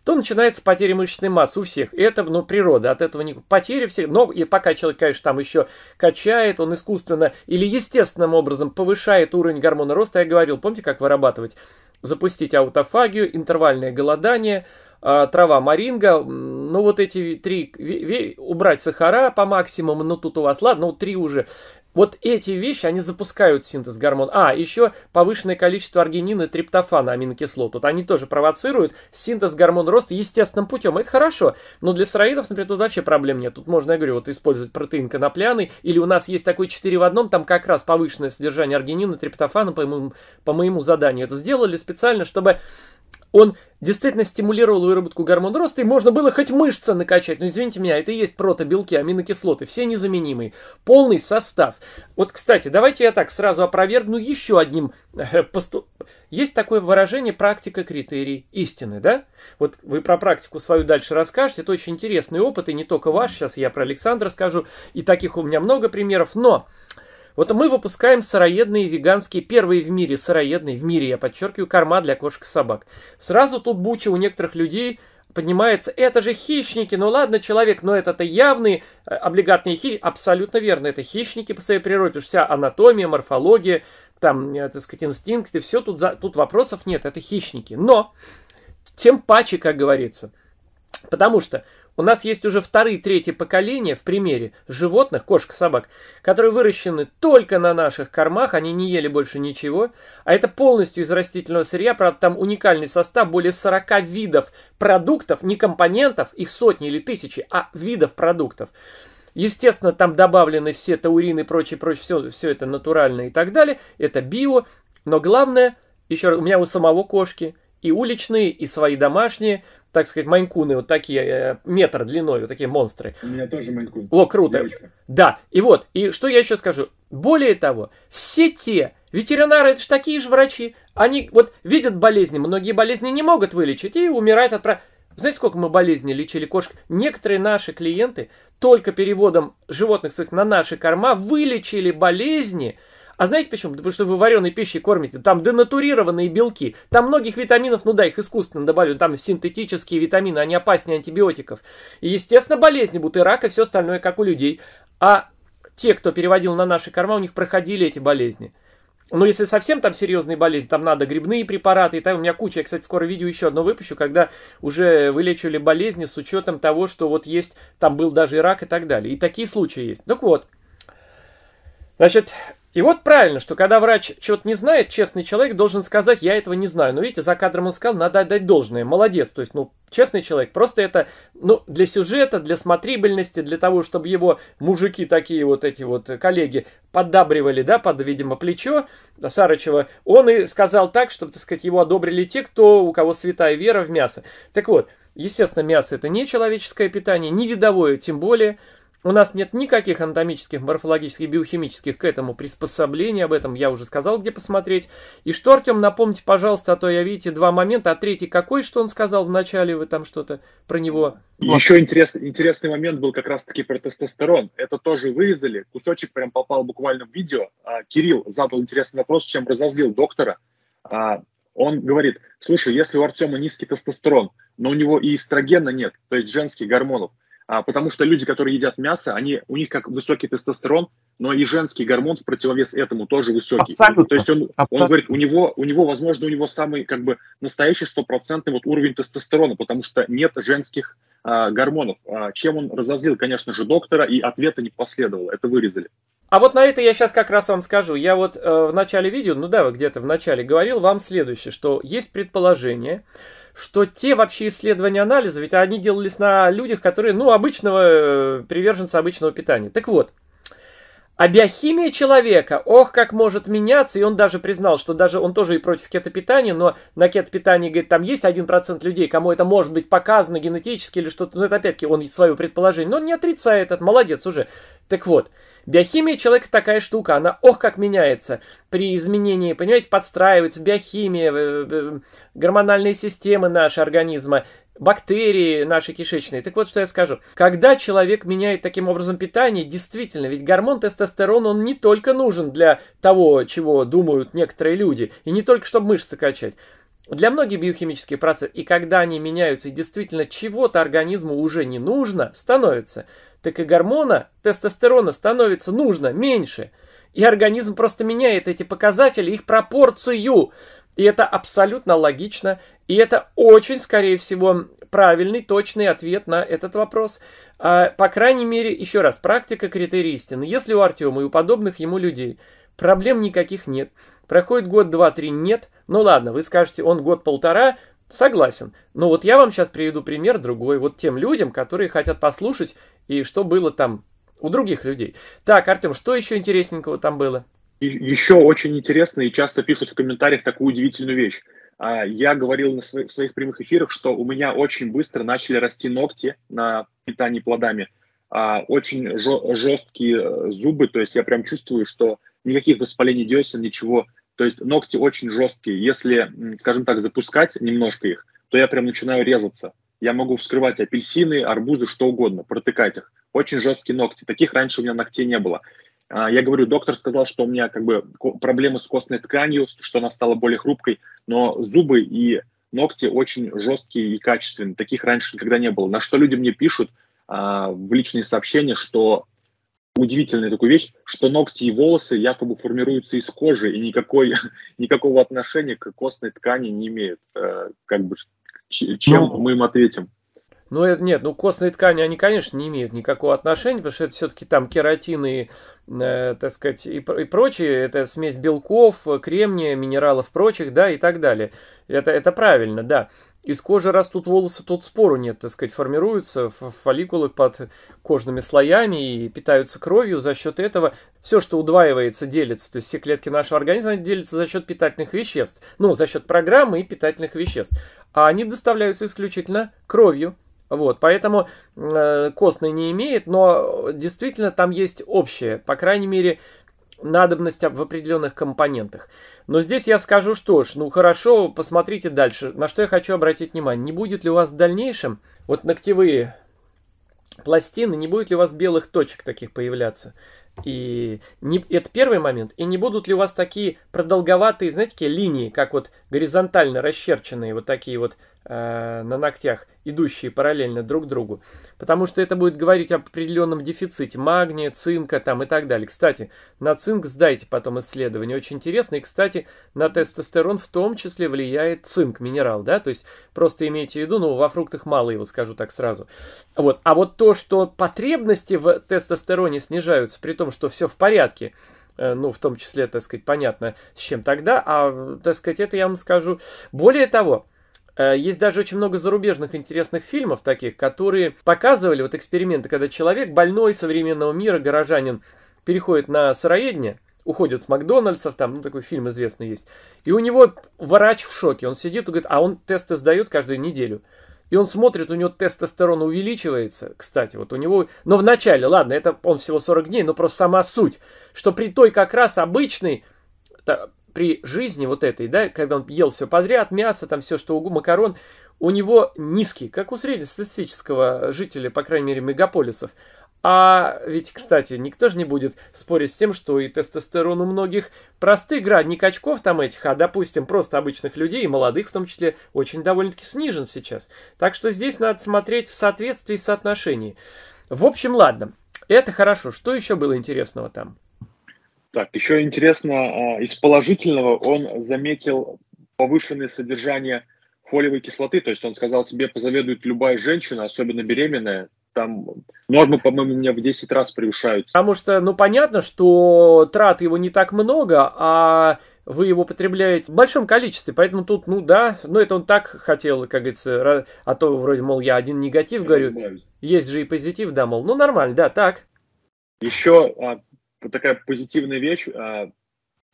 S1: то начинается потеря мышечной массы у всех. это, ну, природа, от этого не... Потери всех. но и пока человек, конечно, там еще качает, он искусственно или естественным образом повышает уровень гормона роста, я говорил, помните, как вырабатывать запустить аутофагию, интервальное голодание, а, трава маринга, ну вот эти три, убрать сахара по максимуму, ну тут у вас, ладно, ну три уже, вот эти вещи, они запускают синтез гормона. А, еще повышенное количество аргинина и триптофана аминокислот. Вот они тоже провоцируют синтез гормона роста естественным путем. Это хорошо. Но для сыроидов, например, тут вообще проблем нет. Тут можно, я говорю, вот использовать протеин конопляный. Или у нас есть такой 4 в одном, там как раз повышенное содержание аргинина, триптофана по моему, по моему заданию. Это сделали специально, чтобы он действительно стимулировал выработку гормона роста, и можно было хоть мышцы накачать. Но извините меня, это и есть протобелки, аминокислоты, все незаменимые, полный состав. Вот, кстати, давайте я так сразу опровергну еще одним э, Есть такое выражение «практика критерий истины», да? Вот вы про практику свою дальше расскажете, это очень интересный опыт, и не только ваш, сейчас я про Александра скажу, и таких у меня много примеров, но... Вот мы выпускаем сыроедные веганские, первые в мире сыроедные, в мире, я подчеркиваю, корма для кошек и собак. Сразу тут буча у некоторых людей поднимается, это же хищники, ну ладно, человек, но это-то явные э, облигатные хищники, абсолютно верно, это хищники по своей природе, уж вся анатомия, морфология, там, э, так сказать, инстинкты, все, тут, за, тут вопросов нет, это хищники. Но, тем паче, как говорится, потому что у нас есть уже вторые, третье поколения в примере животных, кошек, собак, которые выращены только на наших кормах, они не ели больше ничего, а это полностью из растительного сырья, правда там уникальный состав, более 40 видов продуктов, не компонентов, их сотни или тысячи, а видов продуктов. Естественно, там добавлены все таурины и прочее, прочее, все, все это натуральное и так далее, это био, но главное, еще раз, у меня у самого кошки – и уличные, и свои домашние, так сказать, майнкуны, вот такие, э, метр длиной, вот такие монстры. У меня тоже майнкун. О, круто. Девочка. Да, и вот, и что я еще скажу. Более того, все те ветеринары, это же такие же врачи, они вот видят болезни, многие болезни не могут вылечить и умирают от... Знаете, сколько мы болезней лечили кошек? Некоторые наши клиенты только переводом животных своих на наши корма вылечили болезни, а знаете почему? потому что вы вареной пищей кормите. Там денатурированные белки. Там многих витаминов, ну да, их искусственно добавлю. Там синтетические витамины, они опаснее антибиотиков. И, естественно, болезни будут и рак, и все остальное, как у людей. А те, кто переводил на наши корма, у них проходили эти болезни. Но если совсем там серьезные болезни, там надо грибные препараты, и там у меня куча, я, кстати, скоро видео еще одно выпущу, когда уже вылечили болезни с учетом того, что вот есть, там был даже и рак и так далее. И такие случаи есть. Так вот, значит, и вот правильно, что когда врач чего-то не знает, честный человек должен сказать, я этого не знаю. Но видите, за кадром он сказал, надо отдать должное, молодец. То есть, ну, честный человек, просто это, ну, для сюжета, для смотрибельности, для того, чтобы его мужики такие вот эти вот коллеги поддабривали, да, под, видимо, плечо Сарычева, он и сказал так, чтобы, так сказать, его одобрили те, кто, у кого святая вера в мясо. Так вот, естественно, мясо это не человеческое питание, не видовое, тем более – у нас нет никаких анатомических, морфологических, биохимических к этому приспособлений, об этом я уже сказал, где посмотреть. И что, Артем, напомните, пожалуйста, а то я, видите, два момента, а третий какой, что он сказал вначале, вы там что-то про него...
S2: Еще интерес, интересный момент был как раз-таки про тестостерон. Это тоже вырезали, кусочек прям попал буквально в видео. А, Кирилл задал интересный вопрос, чем разозлил доктора. А, он говорит, слушай, если у Артема низкий тестостерон, но у него и эстрогена нет, то есть женских гормонов, а, потому что люди, которые едят мясо, они, у них как высокий тестостерон, но и женский гормон в противовес этому тоже высокий. Абсолютно. То есть он, он говорит, у него, у него, возможно, у него самый как бы настоящий стопроцентный вот уровень тестостерона, потому что нет женских а, гормонов. А, чем он разозлил, конечно же, доктора, и ответа не последовало, это вырезали.
S1: А вот на это я сейчас как раз вам скажу. Я вот э, в начале видео, ну да, где-то в начале говорил вам следующее, что есть предположение, что те вообще исследования анализа, ведь они делались на людях, которые, ну, обычного, э, приверженца обычного питания. Так вот, а биохимия человека, ох, как может меняться, и он даже признал, что даже он тоже и против кетопитания, но на кетопитании, говорит, там есть 1% людей, кому это может быть показано генетически или что-то, ну это опять-таки он свое предположение, но он не отрицает, это молодец уже. Так вот, Биохимия человека такая штука, она ох как меняется при изменении, понимаете, подстраивается биохимия, э, э, гормональные системы нашего организма, бактерии наши кишечные. Так вот, что я скажу. Когда человек меняет таким образом питание, действительно, ведь гормон тестостерон, он не только нужен для того, чего думают некоторые люди, и не только, чтобы мышцы качать. Для многих биохимических процессов. и когда они меняются, и действительно чего-то организму уже не нужно, становится – так и гормона тестостерона становится нужно меньше. И организм просто меняет эти показатели, их пропорцию. И это абсолютно логично. И это очень, скорее всего, правильный, точный ответ на этот вопрос. А, по крайней мере, еще раз, практика критерий истины. Если у Артема и у подобных ему людей проблем никаких нет, проходит год, два, три, нет, ну ладно, вы скажете, он год-полтора Согласен. Но вот я вам сейчас приведу пример другой. Вот тем людям, которые хотят послушать, и что было там у других людей. Так, Артем, что еще интересненького там было?
S2: И еще очень интересно и часто пишут в комментариях такую удивительную вещь. А, я говорил на своих, в своих прямых эфирах, что у меня очень быстро начали расти ногти на питании плодами. А, очень жесткие э, зубы, то есть я прям чувствую, что никаких воспалений десен, ничего то есть ногти очень жесткие. Если, скажем так, запускать немножко их, то я прям начинаю резаться. Я могу вскрывать апельсины, арбузы, что угодно, протыкать их. Очень жесткие ногти. Таких раньше у меня ногтей не было. А, я говорю, доктор сказал, что у меня как бы проблемы с костной тканью, что она стала более хрупкой, но зубы и ногти очень жесткие и качественные. Таких раньше никогда не было. На что люди мне пишут а, в личные сообщения, что удивительная такая вещь, что ногти и волосы якобы формируются из кожи и никакой, никакого отношения к костной ткани не имеют. Э, как бы, чем ну, мы им ответим?
S1: Ну, э, нет, ну костные ткани, они, конечно, не имеют никакого отношения, потому что это все-таки там кератины, э, так сказать, и, и прочее, это смесь белков, кремния, минералов прочих, да, и так далее. Это, это правильно, да. Из кожи растут волосы, тут спору нет, так сказать, формируются в фолликулах под кожными слоями и питаются кровью. За счет этого все, что удваивается, делится. То есть все клетки нашего организма делятся за счет питательных веществ. Ну, за счет программы и питательных веществ. А они доставляются исключительно кровью. Вот, поэтому э, костный не имеет, но действительно там есть общее. По крайней мере, надобность в определенных компонентах. Но здесь я скажу, что ж, ну хорошо, посмотрите дальше. На что я хочу обратить внимание. Не будет ли у вас в дальнейшем вот ногтевые пластины, не будет ли у вас белых точек таких появляться? И не, это первый момент. И не будут ли у вас такие продолговатые, знаете, такие линии, как вот горизонтально расчерченные вот такие вот э, на ногтях, идущие параллельно друг другу. Потому что это будет говорить об определенном дефиците магния, цинка там и так далее. Кстати, на цинк сдайте потом исследование, очень интересно. И, кстати, на тестостерон в том числе влияет цинк, минерал, да, то есть просто имейте в виду, ну, во фруктах мало его, скажу так сразу. Вот. А вот то, что потребности в тестостероне снижаются, при том, что все в порядке, Э, ну, в том числе, так сказать, понятно, с чем тогда, а, так сказать, это я вам скажу. Более того, э, есть даже очень много зарубежных интересных фильмов таких, которые показывали вот эксперименты, когда человек, больной современного мира, горожанин, переходит на сыроедение, уходит с Макдональдсов, там, ну, такой фильм известный есть, и у него врач в шоке, он сидит и говорит, а он тесты сдает каждую неделю. И он смотрит, у него тестостерон увеличивается, кстати, вот у него... Но в начале, ладно, это он всего 40 дней, но просто сама суть, что при той как раз обычной, при жизни вот этой, да, когда он ел все подряд, мясо, там все что угодно, макарон, у него низкий, как у среднестатистического жителя, по крайней мере, мегаполисов, а ведь, кстати, никто же не будет спорить с тем, что и тестостерон у многих просты, град не качков там этих, а, допустим, просто обычных людей, и молодых в том числе, очень довольно-таки снижен сейчас. Так что здесь надо смотреть в соответствии и соотношении. В общем, ладно, это хорошо. Что еще было интересного там?
S2: Так, еще интересно, а, из положительного он заметил повышенное содержание фолиевой кислоты, то есть он сказал, тебе позаведует
S1: любая женщина, особенно беременная, там нормы, ну, по-моему, у меня в 10 раз превышают. Потому что, ну, понятно, что трат его не так много, а вы его потребляете в большом количестве, поэтому тут, ну да, ну это он так хотел, как говорится, а то вроде, мол, я один негатив я говорю, разбавить. есть же и позитив, да, мол, ну нормально, да, так. Еще а, такая позитивная вещь, а,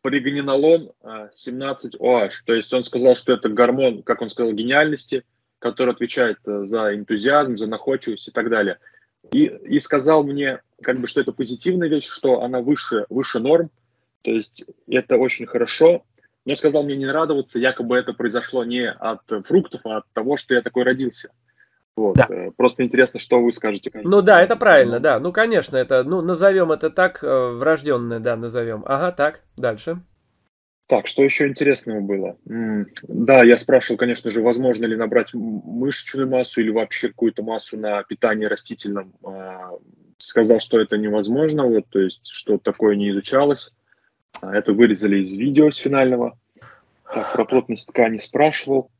S1: пригненолон а,
S2: 17OH, то есть он сказал, что это гормон, как он сказал, гениальности – который отвечает э, за энтузиазм, за находчивость и так далее. И, и сказал мне, как бы, что это позитивная вещь, что она выше, выше норм, то есть это очень хорошо, но сказал мне не радоваться, якобы это произошло не от фруктов, а от того, что я такой родился. Вот. Да. Э, просто интересно, что вы скажете. Конечно. Ну
S1: да, это правильно, ну. да. Ну, конечно, это, ну, назовем это так, э, врожденное, да, назовем. Ага, так, дальше.
S2: Так, что еще интересного было? Да, я спрашивал, конечно же, возможно ли набрать мышечную массу или вообще какую-то массу на питании растительном. А, сказал, что это невозможно, вот, то есть, что такое не изучалось. А, это вырезали из видео с финального. Так, про плотность ткани спрашивал.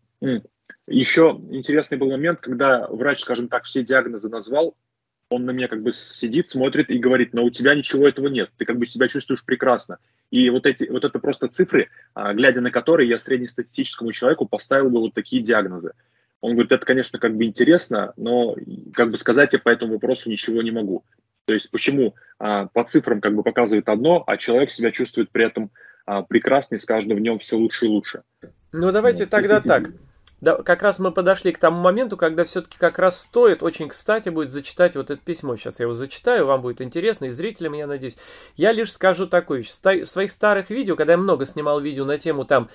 S2: Еще интересный был момент, когда врач, скажем так, все диагнозы назвал, он на меня как бы сидит, смотрит и говорит, но у тебя ничего этого нет, ты как бы себя чувствуешь прекрасно. И вот, эти, вот это просто цифры, а, глядя на которые, я среднестатистическому человеку поставил бы вот такие диагнозы. Он говорит, это, конечно, как бы интересно, но как бы сказать я по этому вопросу ничего не могу. То есть почему а, по цифрам как бы показывает одно, а человек себя чувствует при этом а, прекраснее, с каждым днем все лучше и лучше.
S1: Ну давайте вот, ну, тогда так. Да, как раз мы подошли к тому моменту, когда все-таки как раз стоит, очень кстати будет зачитать вот это письмо. Сейчас я его зачитаю, вам будет интересно, и зрителям, я надеюсь. Я лишь скажу такое: вещь. В своих старых видео, когда я много снимал видео на тему там,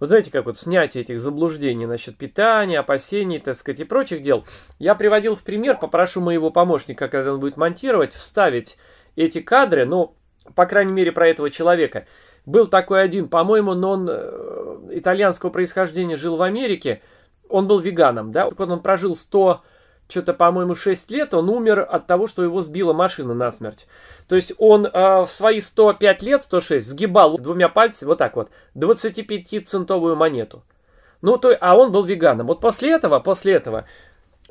S1: вы знаете, как вот снятие этих заблуждений насчет питания, опасений, так сказать, и прочих дел, я приводил в пример, попрошу моего помощника, когда он будет монтировать, вставить эти кадры, ну, по крайней мере, про этого человека – был такой один, по-моему, но он э, итальянского происхождения жил в Америке. Он был веганом, да? Вот он прожил 100, что-то, по-моему, 6 лет, он умер от того, что его сбила машина насмерть. То есть он э, в свои 105 лет, 106, сгибал двумя пальцами, вот так вот, 25-центовую монету. Ну, то, а он был веганом. Вот после этого, после этого,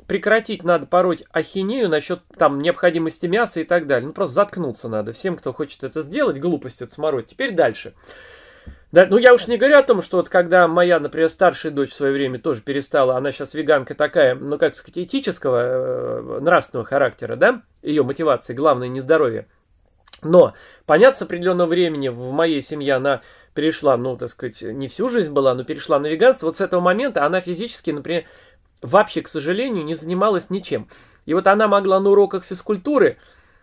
S1: прекратить надо пороть ахинею насчет там необходимости мяса и так далее. Ну, просто заткнуться надо всем, кто хочет это сделать, глупость это смороть. Теперь дальше. Да, ну, я уж не говорю о том, что вот когда моя, например, старшая дочь в свое время тоже перестала, она сейчас веганка такая, ну, как сказать, этического, э, нравственного характера, да, ее мотивации, главное, не здоровье. Но, понятно, с определенного времени в моей семье она перешла, ну, так сказать, не всю жизнь была, но перешла на веганство. Вот с этого момента она физически, например, вообще, к сожалению, не занималась ничем. И вот она могла на уроках физкультуры,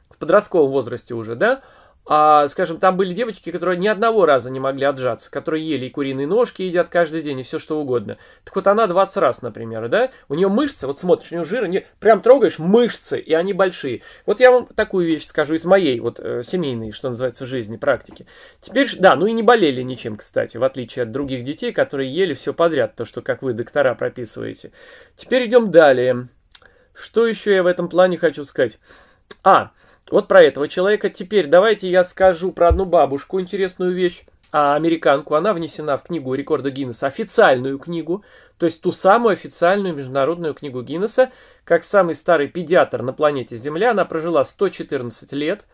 S1: в подростковом возрасте уже, да, а, скажем, там были девочки, которые ни одного раза не могли отжаться, которые ели и куриные ножки, едят каждый день, и все что угодно. Так вот она 20 раз, например, да, у нее мышцы, вот смотришь, у нее жир, не, прям трогаешь мышцы, и они большие. Вот я вам такую вещь скажу из моей, вот э, семейной, что называется, жизни, практики. Теперь, да, ну и не болели ничем, кстати, в отличие от других детей, которые ели все подряд, то, что как вы, доктора, прописываете. Теперь идем далее. Что еще я в этом плане хочу сказать? А, вот про этого человека. Теперь давайте я скажу про одну бабушку интересную вещь. А американку, она внесена в книгу рекорда Гиннесса, официальную книгу, то есть ту самую официальную международную книгу Гиннесса, как самый старый педиатр на планете Земля, она прожила 114 лет,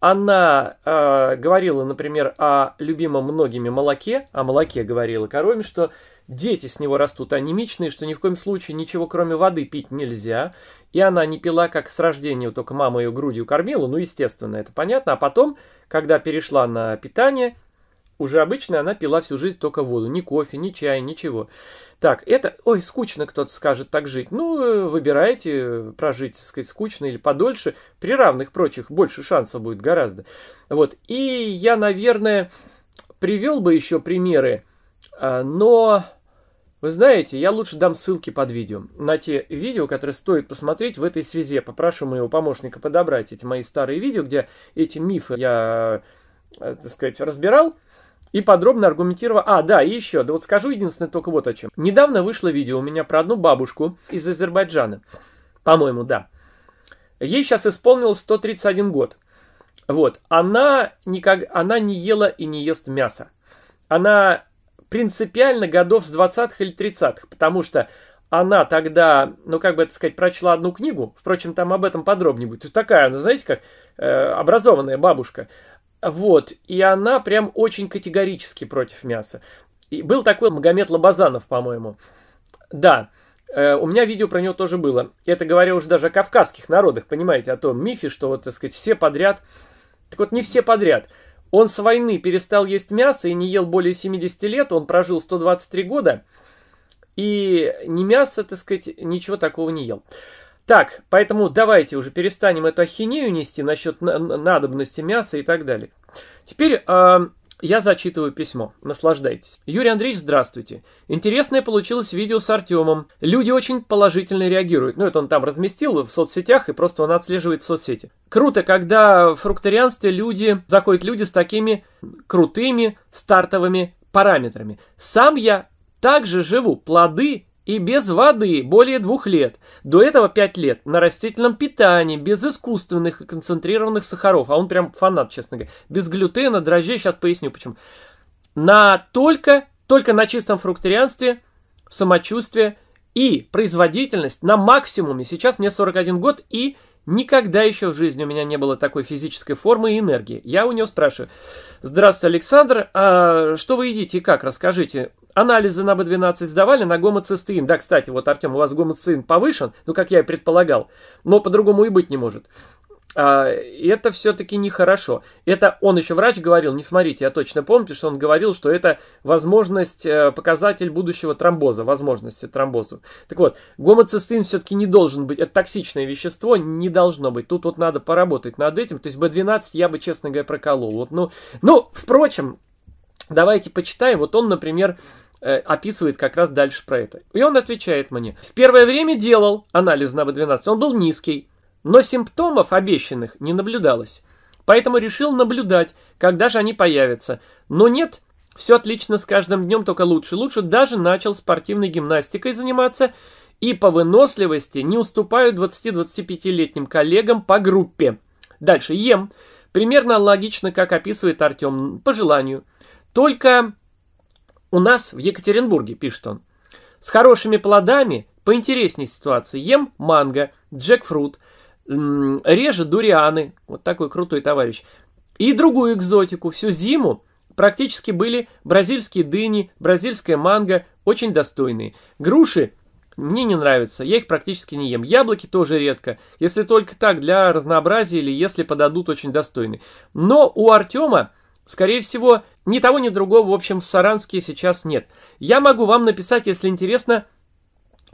S1: она э, говорила, например, о любимом многими молоке, о молоке говорила корове, что дети с него растут анемичные, что ни в коем случае ничего кроме воды пить нельзя, и она не пила, как с рождения, только мама ее грудью кормила, ну, естественно, это понятно. А потом, когда перешла на питание, уже обычно она пила всю жизнь только воду. Ни кофе, ни чай, ничего. Так, это... Ой, скучно, кто-то скажет так жить. Ну, э, выбирайте э, прожить, так сказать, скучно или подольше. При равных прочих больше шансов будет гораздо. Вот. И я, наверное, привел бы еще примеры, а, но вы знаете, я лучше дам ссылки под видео. На те видео, которые стоит посмотреть в этой связи. Попрошу моего помощника подобрать эти мои старые видео, где эти мифы я, э, так сказать, разбирал. И подробно аргументировал. А, да, и еще. Да вот скажу единственное только вот о чем. Недавно вышло видео у меня про одну бабушку из Азербайджана. По-моему, да. Ей сейчас исполнилось 131 год. Вот. Она, никак... она не ела и не ест мясо. Она принципиально годов с 20-х или 30-х, потому что она тогда, ну как бы это сказать, прочла одну книгу, впрочем, там об этом подробнее будет. То есть такая она, знаете, как э, образованная бабушка. Вот, и она прям очень категорически против мяса. И был такой Магомед Лобазанов, по-моему. Да, э, у меня видео про него тоже было. Это говоря уже даже о кавказских народах, понимаете, о том мифе, что вот, так сказать, все подряд... Так вот, не все подряд. Он с войны перестал есть мясо и не ел более 70 лет, он прожил 123 года, и ни мясо, так сказать, ничего такого не ел. Так, поэтому давайте уже перестанем эту ахинею нести насчет надобности мяса и так далее. Теперь... А, я зачитываю письмо. Наслаждайтесь. Юрий Андреевич, здравствуйте. Интересное получилось видео с Артемом. Люди очень положительно реагируют. Ну, это он там разместил в соцсетях, и просто он отслеживает соцсети. Круто, когда в фрукторианстве люди, заходят люди с такими крутыми стартовыми параметрами. Сам я также живу. Плоды и без воды более двух лет, до этого пять лет, на растительном питании, без искусственных и концентрированных сахаров, а он прям фанат, честно говоря, без глютена, дрожжей, сейчас поясню почему, на только, только на чистом фрукторианстве, самочувствие и производительность на максимуме. Сейчас мне 41 год и никогда еще в жизни у меня не было такой физической формы и энергии. Я у него спрашиваю, здравствуйте, Александр, а что вы едите и как, расскажите. Анализы на B12 сдавали на гомоцистеин. Да, кстати, вот, Артем, у вас гомоцистеин повышен, ну, как я и предполагал, но по-другому и быть не может. А, это все-таки нехорошо. Это он еще врач говорил, не смотрите, я точно помню, что он говорил, что это возможность, э, показатель будущего тромбоза, возможности тромбозу. Так вот, гомоцистеин все-таки не должен быть, это токсичное вещество, не должно быть. Тут вот надо поработать над этим. То есть B12 я бы, честно говоря, проколол. Вот, ну, ну, впрочем, Давайте почитаем. Вот он, например, э, описывает как раз дальше про это. И он отвечает мне. В первое время делал анализ на B12, он был низкий, но симптомов обещанных не наблюдалось. Поэтому решил наблюдать, когда же они появятся. Но нет, все отлично с каждым днем, только лучше. Лучше даже начал спортивной гимнастикой заниматься и по выносливости не уступаю 20-25-летним коллегам по группе. Дальше ем. Примерно логично, как описывает Артем, по желанию. Только у нас в Екатеринбурге, пишет он, с хорошими плодами поинтереснее ситуации Ем манго, джекфрут, реже дурианы. Вот такой крутой товарищ. И другую экзотику. Всю зиму практически были бразильские дыни, бразильская манго, очень достойные. Груши мне не нравятся, я их практически не ем. Яблоки тоже редко, если только так, для разнообразия или если подадут очень достойные. Но у Артема, скорее всего, ни того, ни другого, в общем, в Саранске сейчас нет. Я могу вам написать, если интересно,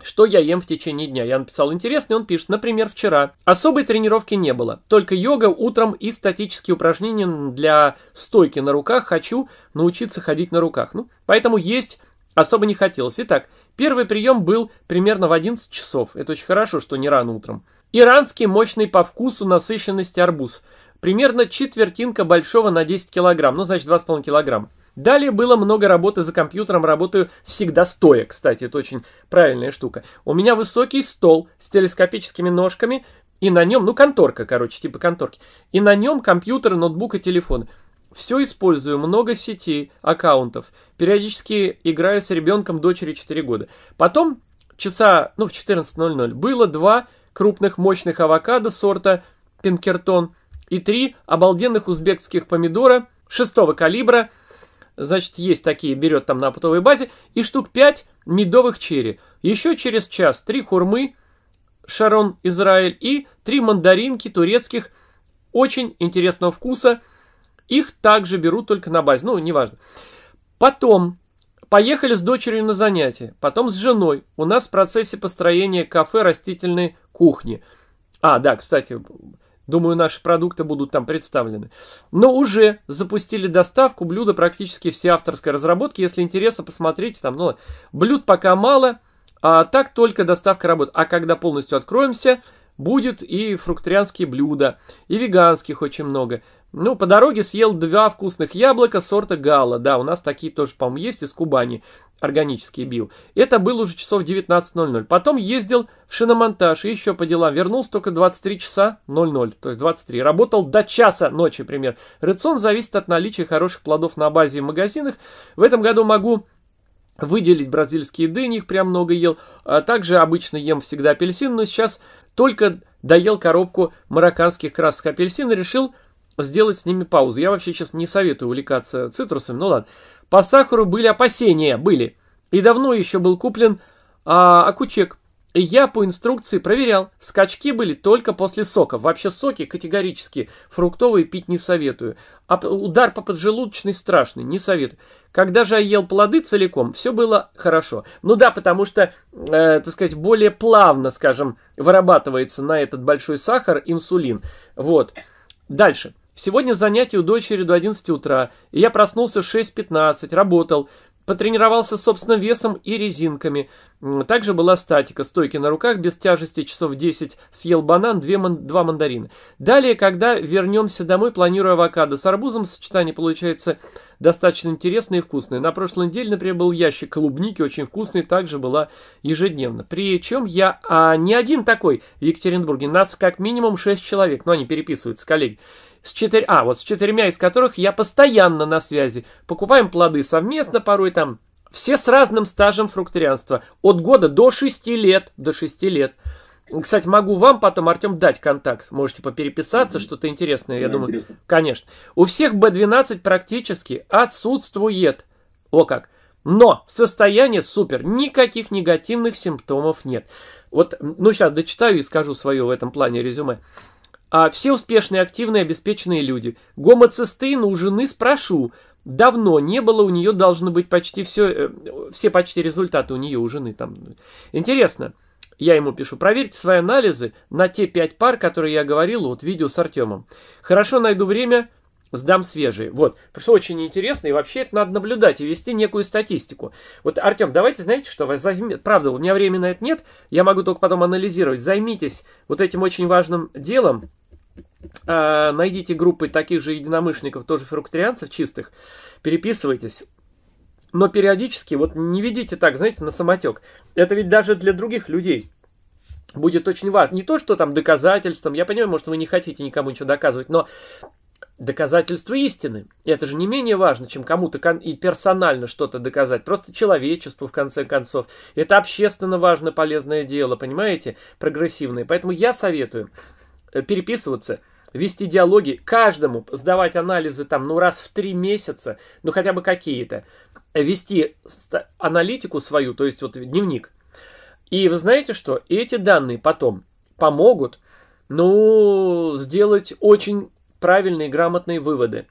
S1: что я ем в течение дня? Я написал интересный, он пишет, например, вчера. Особой тренировки не было, только йога утром и статические упражнения для стойки на руках. Хочу научиться ходить на руках. Ну, поэтому есть особо не хотелось. Итак, первый прием был примерно в 11 часов. Это очень хорошо, что не рано утром. Иранский мощный по вкусу насыщенности арбуз примерно четвертинка большого на 10 килограмм, ну, значит, 2,5 килограмма. Далее было много работы за компьютером, работаю всегда стоя, кстати, это очень правильная штука. У меня высокий стол с телескопическими ножками, и на нем, ну, конторка, короче, типа конторки, и на нем компьютер, ноутбук и телефон. Все использую, много сети, аккаунтов, периодически играю с ребенком дочери 4 года. Потом часа, ну, в 14.00 было два крупных мощных авокадо сорта Пинкертон – и три обалденных узбекских помидора шестого калибра, значит, есть такие, берет там на оптовой базе, и штук пять медовых черри. Еще через час три хурмы, Шарон Израиль, и три мандаринки турецких, очень интересного вкуса. Их также берут только на базе, ну, неважно. Потом поехали с дочерью на занятия, потом с женой. У нас в процессе построения кафе растительной кухни. А, да, кстати, Думаю, наши продукты будут там представлены. Но уже запустили доставку, блюда практически все авторской разработки. Если интересно, посмотрите там. Ну, блюд пока мало, а так только доставка работает. А когда полностью откроемся, Будет и фруктарианские блюда, и веганских очень много. Ну, по дороге съел два вкусных яблока сорта гала. Да, у нас такие тоже, по-моему, есть из Кубани. Органические бил. Это было уже часов 19.00. Потом ездил в шиномонтаж и еще по делам. Вернулся только 23 часа 00, то есть 23. Работал до часа ночи, пример. Рацион зависит от наличия хороших плодов на базе и в магазинах. В этом году могу выделить бразильские дыни, их прям много ел. А также обычно ем всегда апельсин, но сейчас только доел коробку марокканских красных апельсин и решил сделать с ними паузу. Я вообще сейчас не советую увлекаться цитрусами, ну ладно. По сахару были опасения, были. И давно еще был куплен а, окучек. Я по инструкции проверял. Скачки были только после сока. Вообще соки категорически фруктовые пить не советую. А удар по поджелудочной страшный, не советую. Когда же я ел плоды целиком, все было хорошо. Ну да, потому что, э, так сказать, более плавно, скажем, вырабатывается на этот большой сахар инсулин. Вот. Дальше. Сегодня занятие у дочери до 11 утра, и я проснулся в 6.15, работал. Потренировался, собственно, весом и резинками. Также была статика, стойки на руках, без тяжести, часов 10, съел банан, 2, ман мандарина. Далее, когда вернемся домой, планирую авокадо с арбузом, сочетание получается достаточно интересное и вкусное. На прошлой неделе, например, был ящик клубники, очень вкусный, также была ежедневно. Причем я а, не один такой в Екатеринбурге, нас как минимум 6 человек, но они переписываются, коллеги с четырь... а, вот с четырьмя из которых я постоянно на связи. Покупаем плоды совместно, порой там все с разным стажем фрукторианства. От года до шести лет. До шести лет. Кстати, могу вам потом, Артем, дать контакт. Можете попереписаться, mm-hmm. что-то интересное, да, я думаю. Интересно. Конечно. У всех B12 практически отсутствует. О как. Но состояние супер. Никаких негативных симптомов нет. Вот, ну сейчас дочитаю и скажу свое в этом плане резюме. А все успешные, активные, обеспеченные люди. Гомоцистеина у жены спрошу. Давно не было, у нее должно быть почти все, э, все почти результаты у нее, у жены там. Интересно, я ему пишу, проверьте свои анализы на те пять пар, которые я говорил, вот видео с Артемом. Хорошо, найду время, сдам свежие. Вот. Пришло очень интересно, и вообще это надо наблюдать и вести некую статистику. Вот, Артем, давайте, знаете что, займ... правда, у меня времени на это нет, я могу только потом анализировать. Займитесь вот этим очень важным делом, а, найдите группы таких же единомышленников, тоже фруктарианцев чистых, переписывайтесь. Но периодически, вот не ведите так, знаете, на самотек. Это ведь даже для других людей будет очень важно. Не то, что там доказательством, я понимаю, может, вы не хотите никому ничего доказывать, но доказательство истины. И это же не менее важно, чем кому-то кон- и персонально что-то доказать. Просто человечеству, в конце концов. Это общественно важно, полезное дело, понимаете, прогрессивное. Поэтому я советую э, переписываться вести диалоги каждому, сдавать анализы там, ну, раз в три месяца, ну, хотя бы какие-то, э, вести аналитику свою, то есть вот дневник. И вы знаете что? Эти данные потом помогут, ну, сделать очень правильные и грамотные выводы.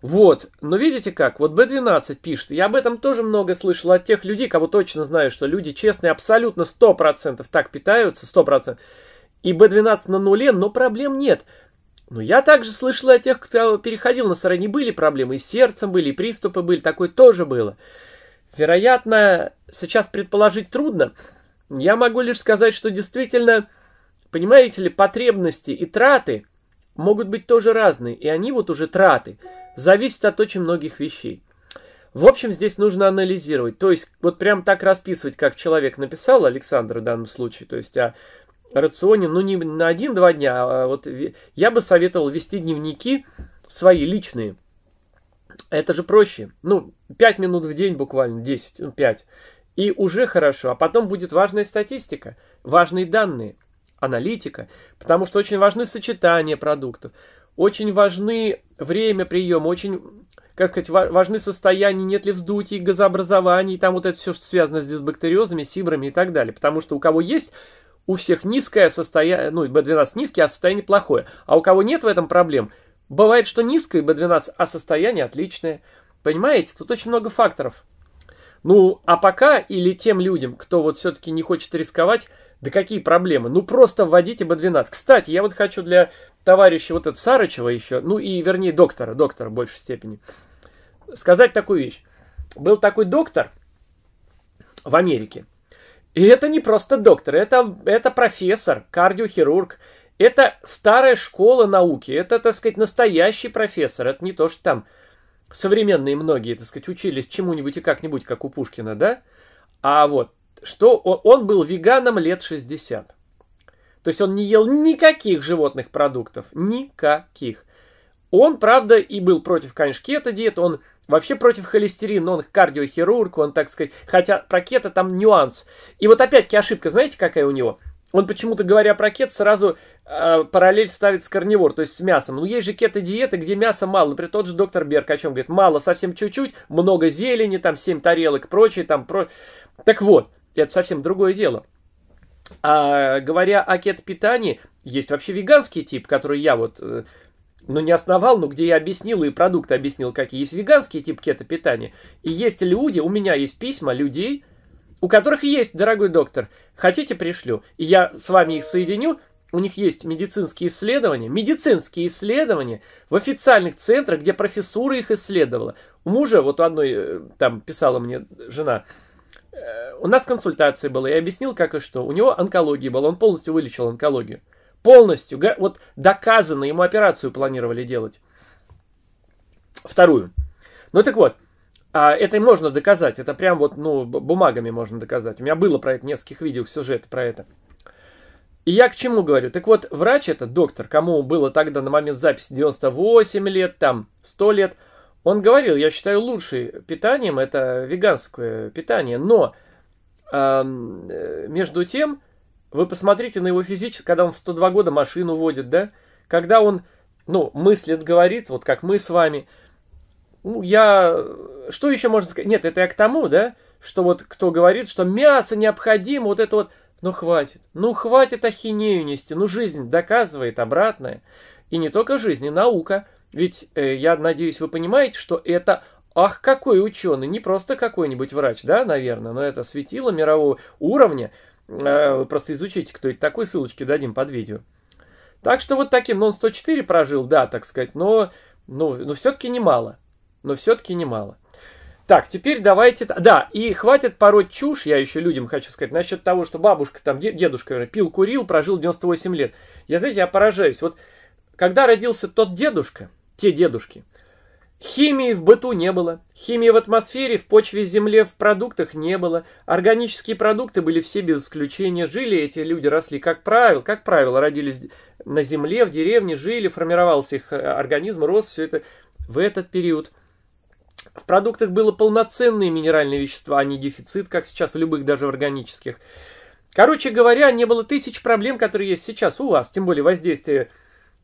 S1: Вот, но видите как, вот B12 пишет, я об этом тоже много слышал от тех людей, кого точно знаю, что люди честные абсолютно 100% так питаются, 100%, и B12 на нуле, но проблем нет. Но я также слышал о тех, кто переходил на сырони, были проблемы и с сердцем были, и приступы были, такое тоже было. Вероятно, сейчас предположить трудно, я могу лишь сказать, что действительно, понимаете ли, потребности и траты – могут быть тоже разные, и они вот уже траты. Зависит от очень многих вещей. В общем, здесь нужно анализировать. То есть, вот прям так расписывать, как человек написал, Александр в данном случае, то есть о рационе, ну не на один-два дня, а вот я бы советовал вести дневники свои личные. Это же проще. Ну, 5 минут в день буквально, 10, 5. Ну, и уже хорошо. А потом будет важная статистика, важные данные аналитика, потому что очень важны сочетания продуктов, очень важны время приема, очень, как сказать, важны состояния, нет ли вздутий, газообразований, там вот это все, что связано с дисбактериозами, сибрами и так далее. Потому что у кого есть, у всех низкое состояние, ну, B12 низкий, а состояние плохое. А у кого нет в этом проблем, бывает, что низкое B12, а состояние отличное. Понимаете, тут очень много факторов. Ну, а пока или тем людям, кто вот все-таки не хочет рисковать, да какие проблемы? Ну просто вводите B12. Кстати, я вот хочу для товарища вот этого Сарычева еще, ну и вернее доктора, доктора в большей степени, сказать такую вещь. Был такой доктор в Америке. И это не просто доктор, это, это профессор, кардиохирург. Это старая школа науки, это, так сказать, настоящий профессор. Это не то, что там современные многие, так сказать, учились чему-нибудь и как-нибудь, как у Пушкина, да? А вот что он был веганом лет 60. То есть он не ел никаких животных продуктов. Никаких. Он, правда, и был против, конечно, кето-диет, он вообще против холестерина, он кардиохирург, он, так сказать, хотя про кето там нюанс. И вот опять-таки ошибка, знаете, какая у него? Он почему-то, говоря про кет, сразу э, параллель ставит с карнивор, то есть с мясом. Ну, есть же кето-диеты, где мяса мало. Например, тот же доктор Берг о чем говорит. Мало, совсем чуть-чуть, много зелени, там 7 тарелок, прочее, там... Про... Так вот, это совсем другое дело. А говоря о кет-питании, есть вообще веганский тип, который я вот, э, ну, не основал, но где я объяснил и продукты объяснил, какие есть веганский тип кето-питания. И есть люди, у меня есть письма людей, у которых есть, дорогой доктор, хотите пришлю, и я с вами их соединю, у них есть медицинские исследования, медицинские исследования в официальных центрах, где профессура их исследовала. У мужа, вот у одной, э, там писала мне жена, у нас консультация была, я объяснил, как и что. У него онкология была, он полностью вылечил онкологию. Полностью, вот доказано, ему операцию планировали делать. Вторую. Ну так вот, а это можно доказать, это прям вот, ну, бумагами можно доказать. У меня было про это нескольких видео, сюжет про это. И я к чему говорю? Так вот, врач этот, доктор, кому было тогда на момент записи 98 лет, там, 100 лет – он говорил, я считаю лучшим питанием это веганское питание, но э, между тем, вы посмотрите на его физическое, когда он в 102 года машину водит, да, когда он, ну, мыслит, говорит, вот как мы с вами, ну, я... Что еще можно сказать? Нет, это я к тому, да, что вот кто говорит, что мясо необходимо, вот это вот... Ну, хватит. Ну, хватит ахинею нести. Ну, жизнь доказывает обратное. И не только жизнь, и наука – ведь, э, я надеюсь, вы понимаете, что это Ах, какой ученый, не просто какой-нибудь врач, да, наверное, но это светило мирового уровня. Э, вы просто изучите, кто это такой, ссылочки дадим под видео. Так что вот таким, ну он 104 прожил, да, так сказать, но, ну, но ну, все-таки немало. Но все-таки немало. Так, теперь давайте... Да, и хватит пороть чушь, я еще людям хочу сказать, насчет того, что бабушка, там, дедушка пил-курил, прожил 98 лет. Я, знаете, я поражаюсь. Вот когда родился тот дедушка, те дедушки. Химии в быту не было, химии в атмосфере, в почве, земле, в продуктах не было. Органические продукты были все без исключения. Жили эти люди, росли как правило, как правило, родились на земле, в деревне, жили, формировался их э, организм, рос все это в этот период. В продуктах было полноценные минеральные вещества, а не дефицит, как сейчас в любых, даже в органических. Короче говоря, не было тысяч проблем, которые есть сейчас у вас, тем более воздействие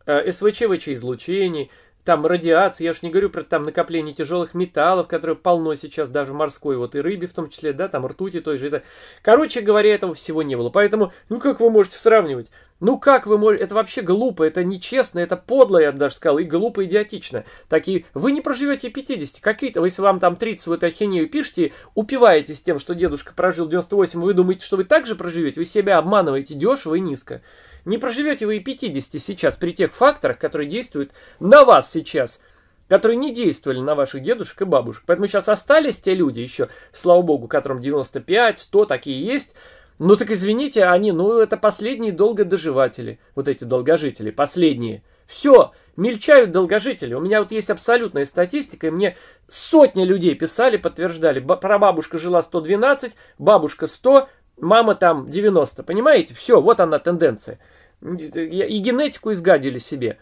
S1: э, СВЧ-ВЧ излучений – там радиация, я уж не говорю про там накопление тяжелых металлов, которые полно сейчас даже в морской, вот и рыбе в том числе, да, там ртути той же. Это... Короче говоря, этого всего не было. Поэтому, ну как вы можете сравнивать? Ну как вы можете... Это вообще глупо, это нечестно, это подло, я бы даже сказал, и глупо, идиотично. Такие, вы не проживете 50, какие-то, если вам там 30, вы эту ахинею пишете, упиваетесь тем, что дедушка прожил 98, вы думаете, что вы также проживете, вы себя обманываете дешево и низко. Не проживете вы и 50 сейчас при тех факторах, которые действуют на вас сейчас, которые не действовали на ваших дедушек и бабушек. Поэтому сейчас остались те люди еще, слава богу, которым 95, 100 такие есть, ну так извините, они, ну это последние долгодоживатели, вот эти долгожители, последние. Все, мельчают долгожители. У меня вот есть абсолютная статистика, и мне сотни людей писали, подтверждали. Прабабушка жила 112, бабушка 100, Мама там 90, понимаете? Все, вот она тенденция. И генетику изгадили себе.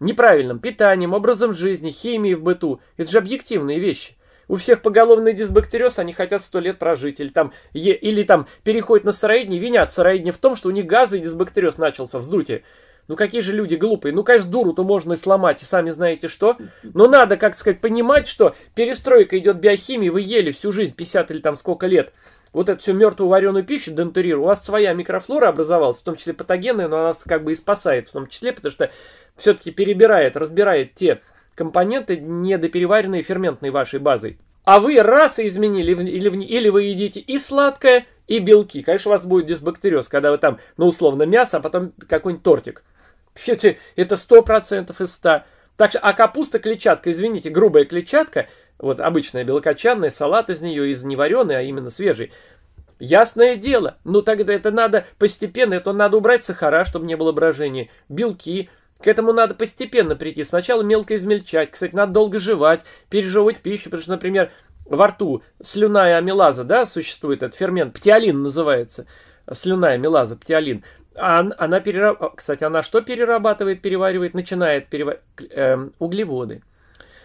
S1: Неправильным питанием, образом жизни, химией в быту. Это же объективные вещи. У всех поголовный дисбактериоз, они хотят сто лет прожить. Или там, е, или там переходят на сыроедение, винят сыроедение в том, что у них газы и дисбактериоз начался, вздутие. Ну какие же люди глупые. Ну, конечно, дуру-то можно и сломать, и сами знаете что. Но надо, как сказать, понимать, что перестройка идет биохимии, вы ели всю жизнь, 50 или там сколько лет вот эту всю мертвую вареную пищу дентурирую, у вас своя микрофлора образовалась, в том числе патогенная, но она нас как бы и спасает в том числе, потому что все-таки перебирает, разбирает те компоненты, недопереваренные ферментной вашей базой. А вы раз изменили, или, или вы едите и сладкое, и белки. Конечно, у вас будет дисбактериоз, когда вы там, ну, условно, мясо, а потом какой-нибудь тортик. Это 100% из 100. Так что, а капуста клетчатка, извините, грубая клетчатка – вот обычная белокочанная, салат из нее, из невареной, а именно свежий. Ясное дело, но ну тогда это надо постепенно, это надо убрать сахара, чтобы не было брожения, белки, к этому надо постепенно прийти. Сначала мелко измельчать, кстати, надо долго жевать, пережевывать пищу, потому что, например, во рту слюная амилаза, да, существует этот фермент, птиолин называется, слюная амилаза, птиолин. А она, перерабатывает, кстати, она что перерабатывает, переваривает? Начинает переваривать э, эм, углеводы.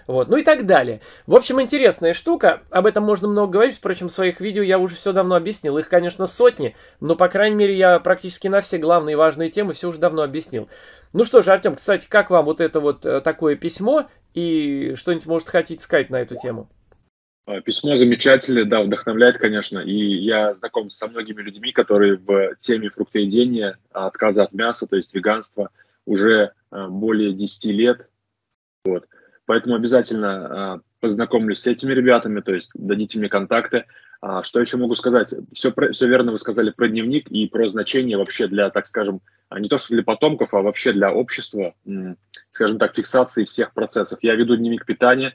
S1: Вот, ну и так далее. В общем, интересная штука, об этом можно много говорить, впрочем, в своих видео я уже все давно объяснил, их, конечно, сотни, но, по крайней мере, я практически на все главные важные темы все уже давно объяснил. Ну что же, Артем, кстати, как вам вот это вот э, такое письмо и что-нибудь, может, хотите сказать на эту тему?
S2: А, письмо замечательное, да, вдохновляет, конечно. И я знаком со многими людьми, которые в теме фруктоедения, а, отказа от мяса, то есть веганства, уже а, более 10 лет. Вот. Поэтому обязательно а, познакомлюсь с этими ребятами, то есть дадите мне контакты. А, что еще могу сказать? Все, все верно вы сказали про дневник и про значение вообще для, так скажем, а не то что для потомков, а вообще для общества, скажем так, фиксации всех процессов. Я веду дневник питания,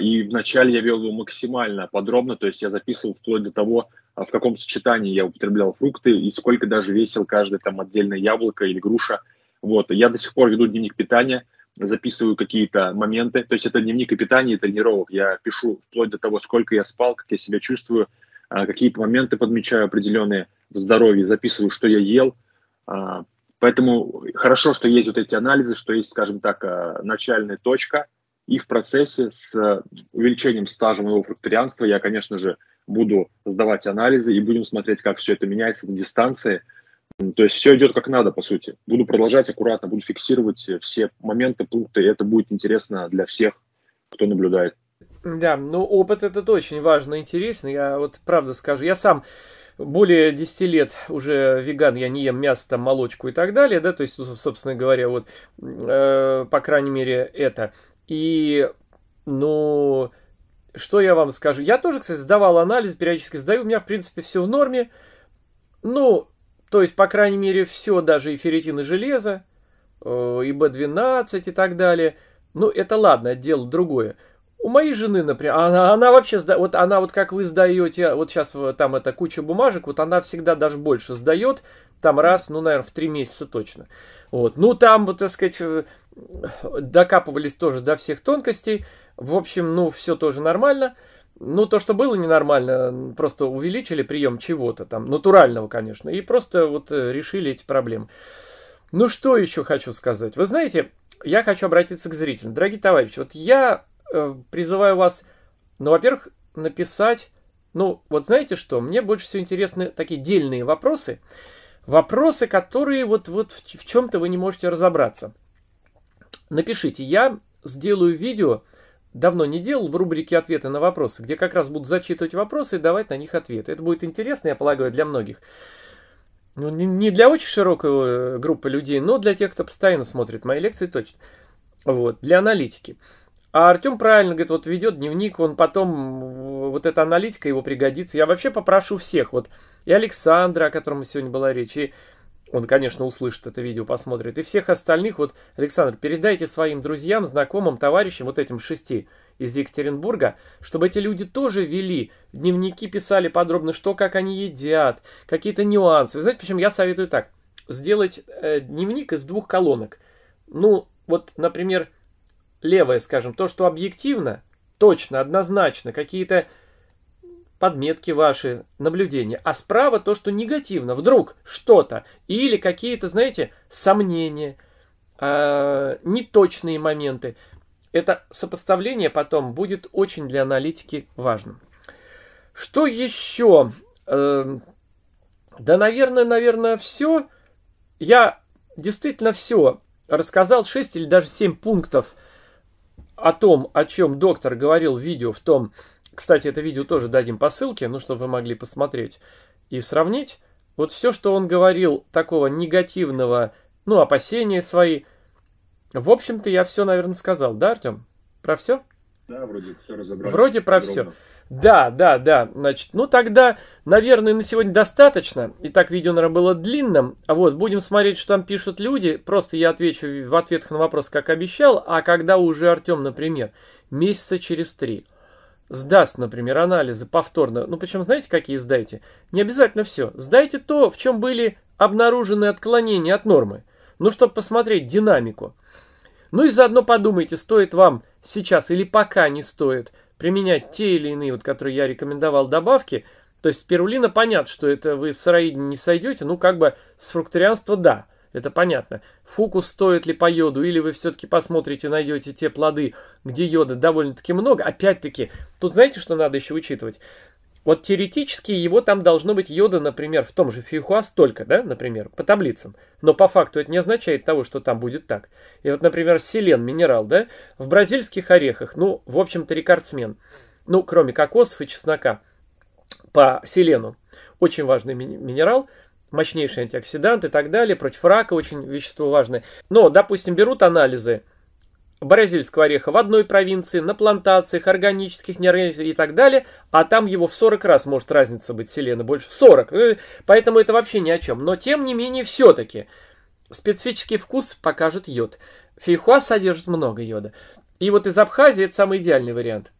S2: и вначале я вел его максимально подробно, то есть я записывал вплоть до того, в каком сочетании я употреблял фрукты и сколько даже весил каждое там отдельное яблоко или груша. Вот, я до сих пор веду дневник питания – записываю какие-то моменты. То есть это дневник и питание, и тренировок. Я пишу вплоть до того, сколько я спал, как я себя чувствую, а, какие моменты подмечаю определенные в здоровье, записываю, что я ел. А, поэтому хорошо, что есть вот эти анализы, что есть, скажем так, а, начальная точка. И в процессе с увеличением стажа моего фрукторианства я, конечно же, буду сдавать анализы и будем смотреть, как все это меняется на дистанции – то есть все идет как надо, по сути. Буду продолжать аккуратно, буду фиксировать все моменты, пункты, и это будет интересно для всех, кто наблюдает.
S1: Да, ну опыт этот очень важно, интересно. Я вот правда скажу, я сам более 10 лет уже веган, я не ем мясо, там, молочку и так далее, да, то есть, собственно говоря, вот, э, по крайней мере, это. И, ну, что я вам скажу? Я тоже, кстати, сдавал анализ, периодически сдаю, у меня, в принципе, все в норме. Ну, то есть, по крайней мере, все, даже и ферритин, и железо, э, и B12 и так далее. Ну, это ладно, дело другое. У моей жены, например, она, она вообще, сда... вот она вот как вы сдаете, вот сейчас там эта куча бумажек, вот она всегда даже больше сдает, там раз, ну, наверное, в три месяца точно. Вот, ну, там, вот, так сказать, э, докапывались тоже до всех тонкостей, в общем, ну, все тоже нормально. Ну, то, что было ненормально, просто увеличили прием чего-то там, натурального, конечно, и просто вот э, решили эти проблемы. Ну, что еще хочу сказать? Вы знаете, я хочу обратиться к зрителям. Дорогие товарищи, вот я э, призываю вас, ну, во-первых, написать, ну, вот знаете что, мне больше всего интересны такие дельные вопросы, вопросы, которые вот, вот в, в чем-то вы не можете разобраться. Напишите, я сделаю видео давно не делал в рубрике «Ответы на вопросы», где как раз будут зачитывать вопросы и давать на них ответы. Это будет интересно, я полагаю, для многих. Ну, не для очень широкой э, группы людей, но для тех, кто постоянно смотрит мои лекции, точно. Вот, для аналитики. А Артем правильно говорит, вот ведет дневник, он потом, э, вот эта аналитика его пригодится. Я вообще попрошу всех, вот и Александра, о котором сегодня была речь, и он, конечно, услышит это видео, посмотрит. И всех остальных, вот, Александр, передайте своим друзьям, знакомым, товарищам, вот этим шести из Екатеринбурга, чтобы эти люди тоже вели дневники, писали подробно, что, как они едят, какие-то нюансы. Вы знаете, почему я советую так? Сделать э, дневник из двух колонок. Ну, вот, например, левая, скажем, то, что объективно, точно, однозначно, какие-то подметки ваши, наблюдения, а справа то, что негативно, вдруг что-то, или какие-то, знаете, сомнения, а, неточные моменты. Это сопоставление потом будет очень для аналитики важным. Что еще? Э, да, наверное, наверное, все. Я действительно все рассказал, 6 или даже 7 пунктов о том, о чем доктор говорил в видео в том кстати, это видео тоже дадим по ссылке, ну, чтобы вы могли посмотреть и сравнить. Вот все, что он говорил такого негативного, ну, опасения свои. В общем-то, я все, наверное, сказал, да, Артем? Про все? Да, вроде все разобрали. Вроде про все. Да, да, да. Значит, ну тогда, наверное, на сегодня достаточно. И так видео, наверное, было длинным. А вот, будем смотреть, что там пишут люди. Просто я отвечу в ответах на вопрос, как обещал. А когда уже Артем, например, месяца через три – сдаст, например, анализы повторно, ну причем знаете, какие сдайте? Не обязательно все. Сдайте то, в чем были обнаружены отклонения от нормы. Ну, чтобы посмотреть динамику. Ну и заодно подумайте, стоит вам сейчас или пока не стоит применять те или иные, вот, которые я рекомендовал, добавки. То есть спирулина, понятно, что это вы с сыроидни не сойдете, ну как бы с фрукторианства да. Это понятно. Фокус стоит ли по йоду, или вы все-таки посмотрите, найдете те плоды, где йода довольно-таки много. Опять-таки, тут знаете, что надо еще учитывать? Вот теоретически его там должно быть йода, например, в том же фихуа столько, да, например, по таблицам. Но по факту это не означает того, что там будет так. И вот, например, селен, минерал, да, в бразильских орехах, ну, в общем-то, рекордсмен. Ну, кроме кокосов и чеснока по селену. Очень важный минерал – мощнейший антиоксидант и так далее, против рака очень вещество важное. Но, допустим, берут анализы бразильского ореха в одной провинции, на плантациях, органических, неорганических и так далее, а там его в 40 раз может разница быть селена, больше в 40. Э, поэтому это вообще ни о чем. Но, тем не менее, все-таки специфический вкус покажет йод. Фейхуа содержит много йода. И вот из Абхазии это самый идеальный вариант.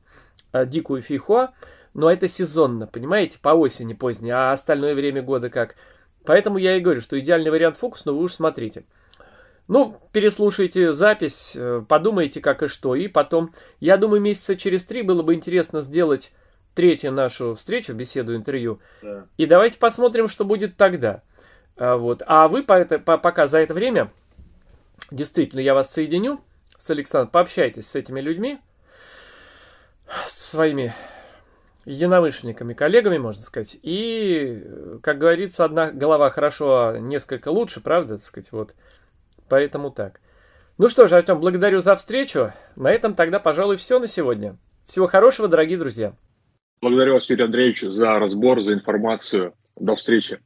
S1: А, дикую фейхуа, но это сезонно, понимаете, по осени поздней, а остальное время года как – Поэтому я и говорю, что идеальный вариант фокус, но вы уж смотрите. Ну, переслушайте запись, э, подумайте, как и что. И потом, я думаю, месяца через три было бы интересно сделать третью нашу встречу, беседу, интервью. Да. И давайте посмотрим, что будет тогда. А вот. А вы по это, по, пока за это время, действительно, я вас соединю с Александром, пообщайтесь с этими людьми, с своими единомышленниками, коллегами, можно сказать. И, как говорится, одна голова хорошо, а несколько лучше, правда, так сказать, вот. Поэтому так. Ну что же, Артем, благодарю за встречу. На этом тогда, пожалуй, все на сегодня. Всего хорошего, дорогие друзья. Благодарю вас, Юрий Андреевич, за разбор, за информацию. До встречи.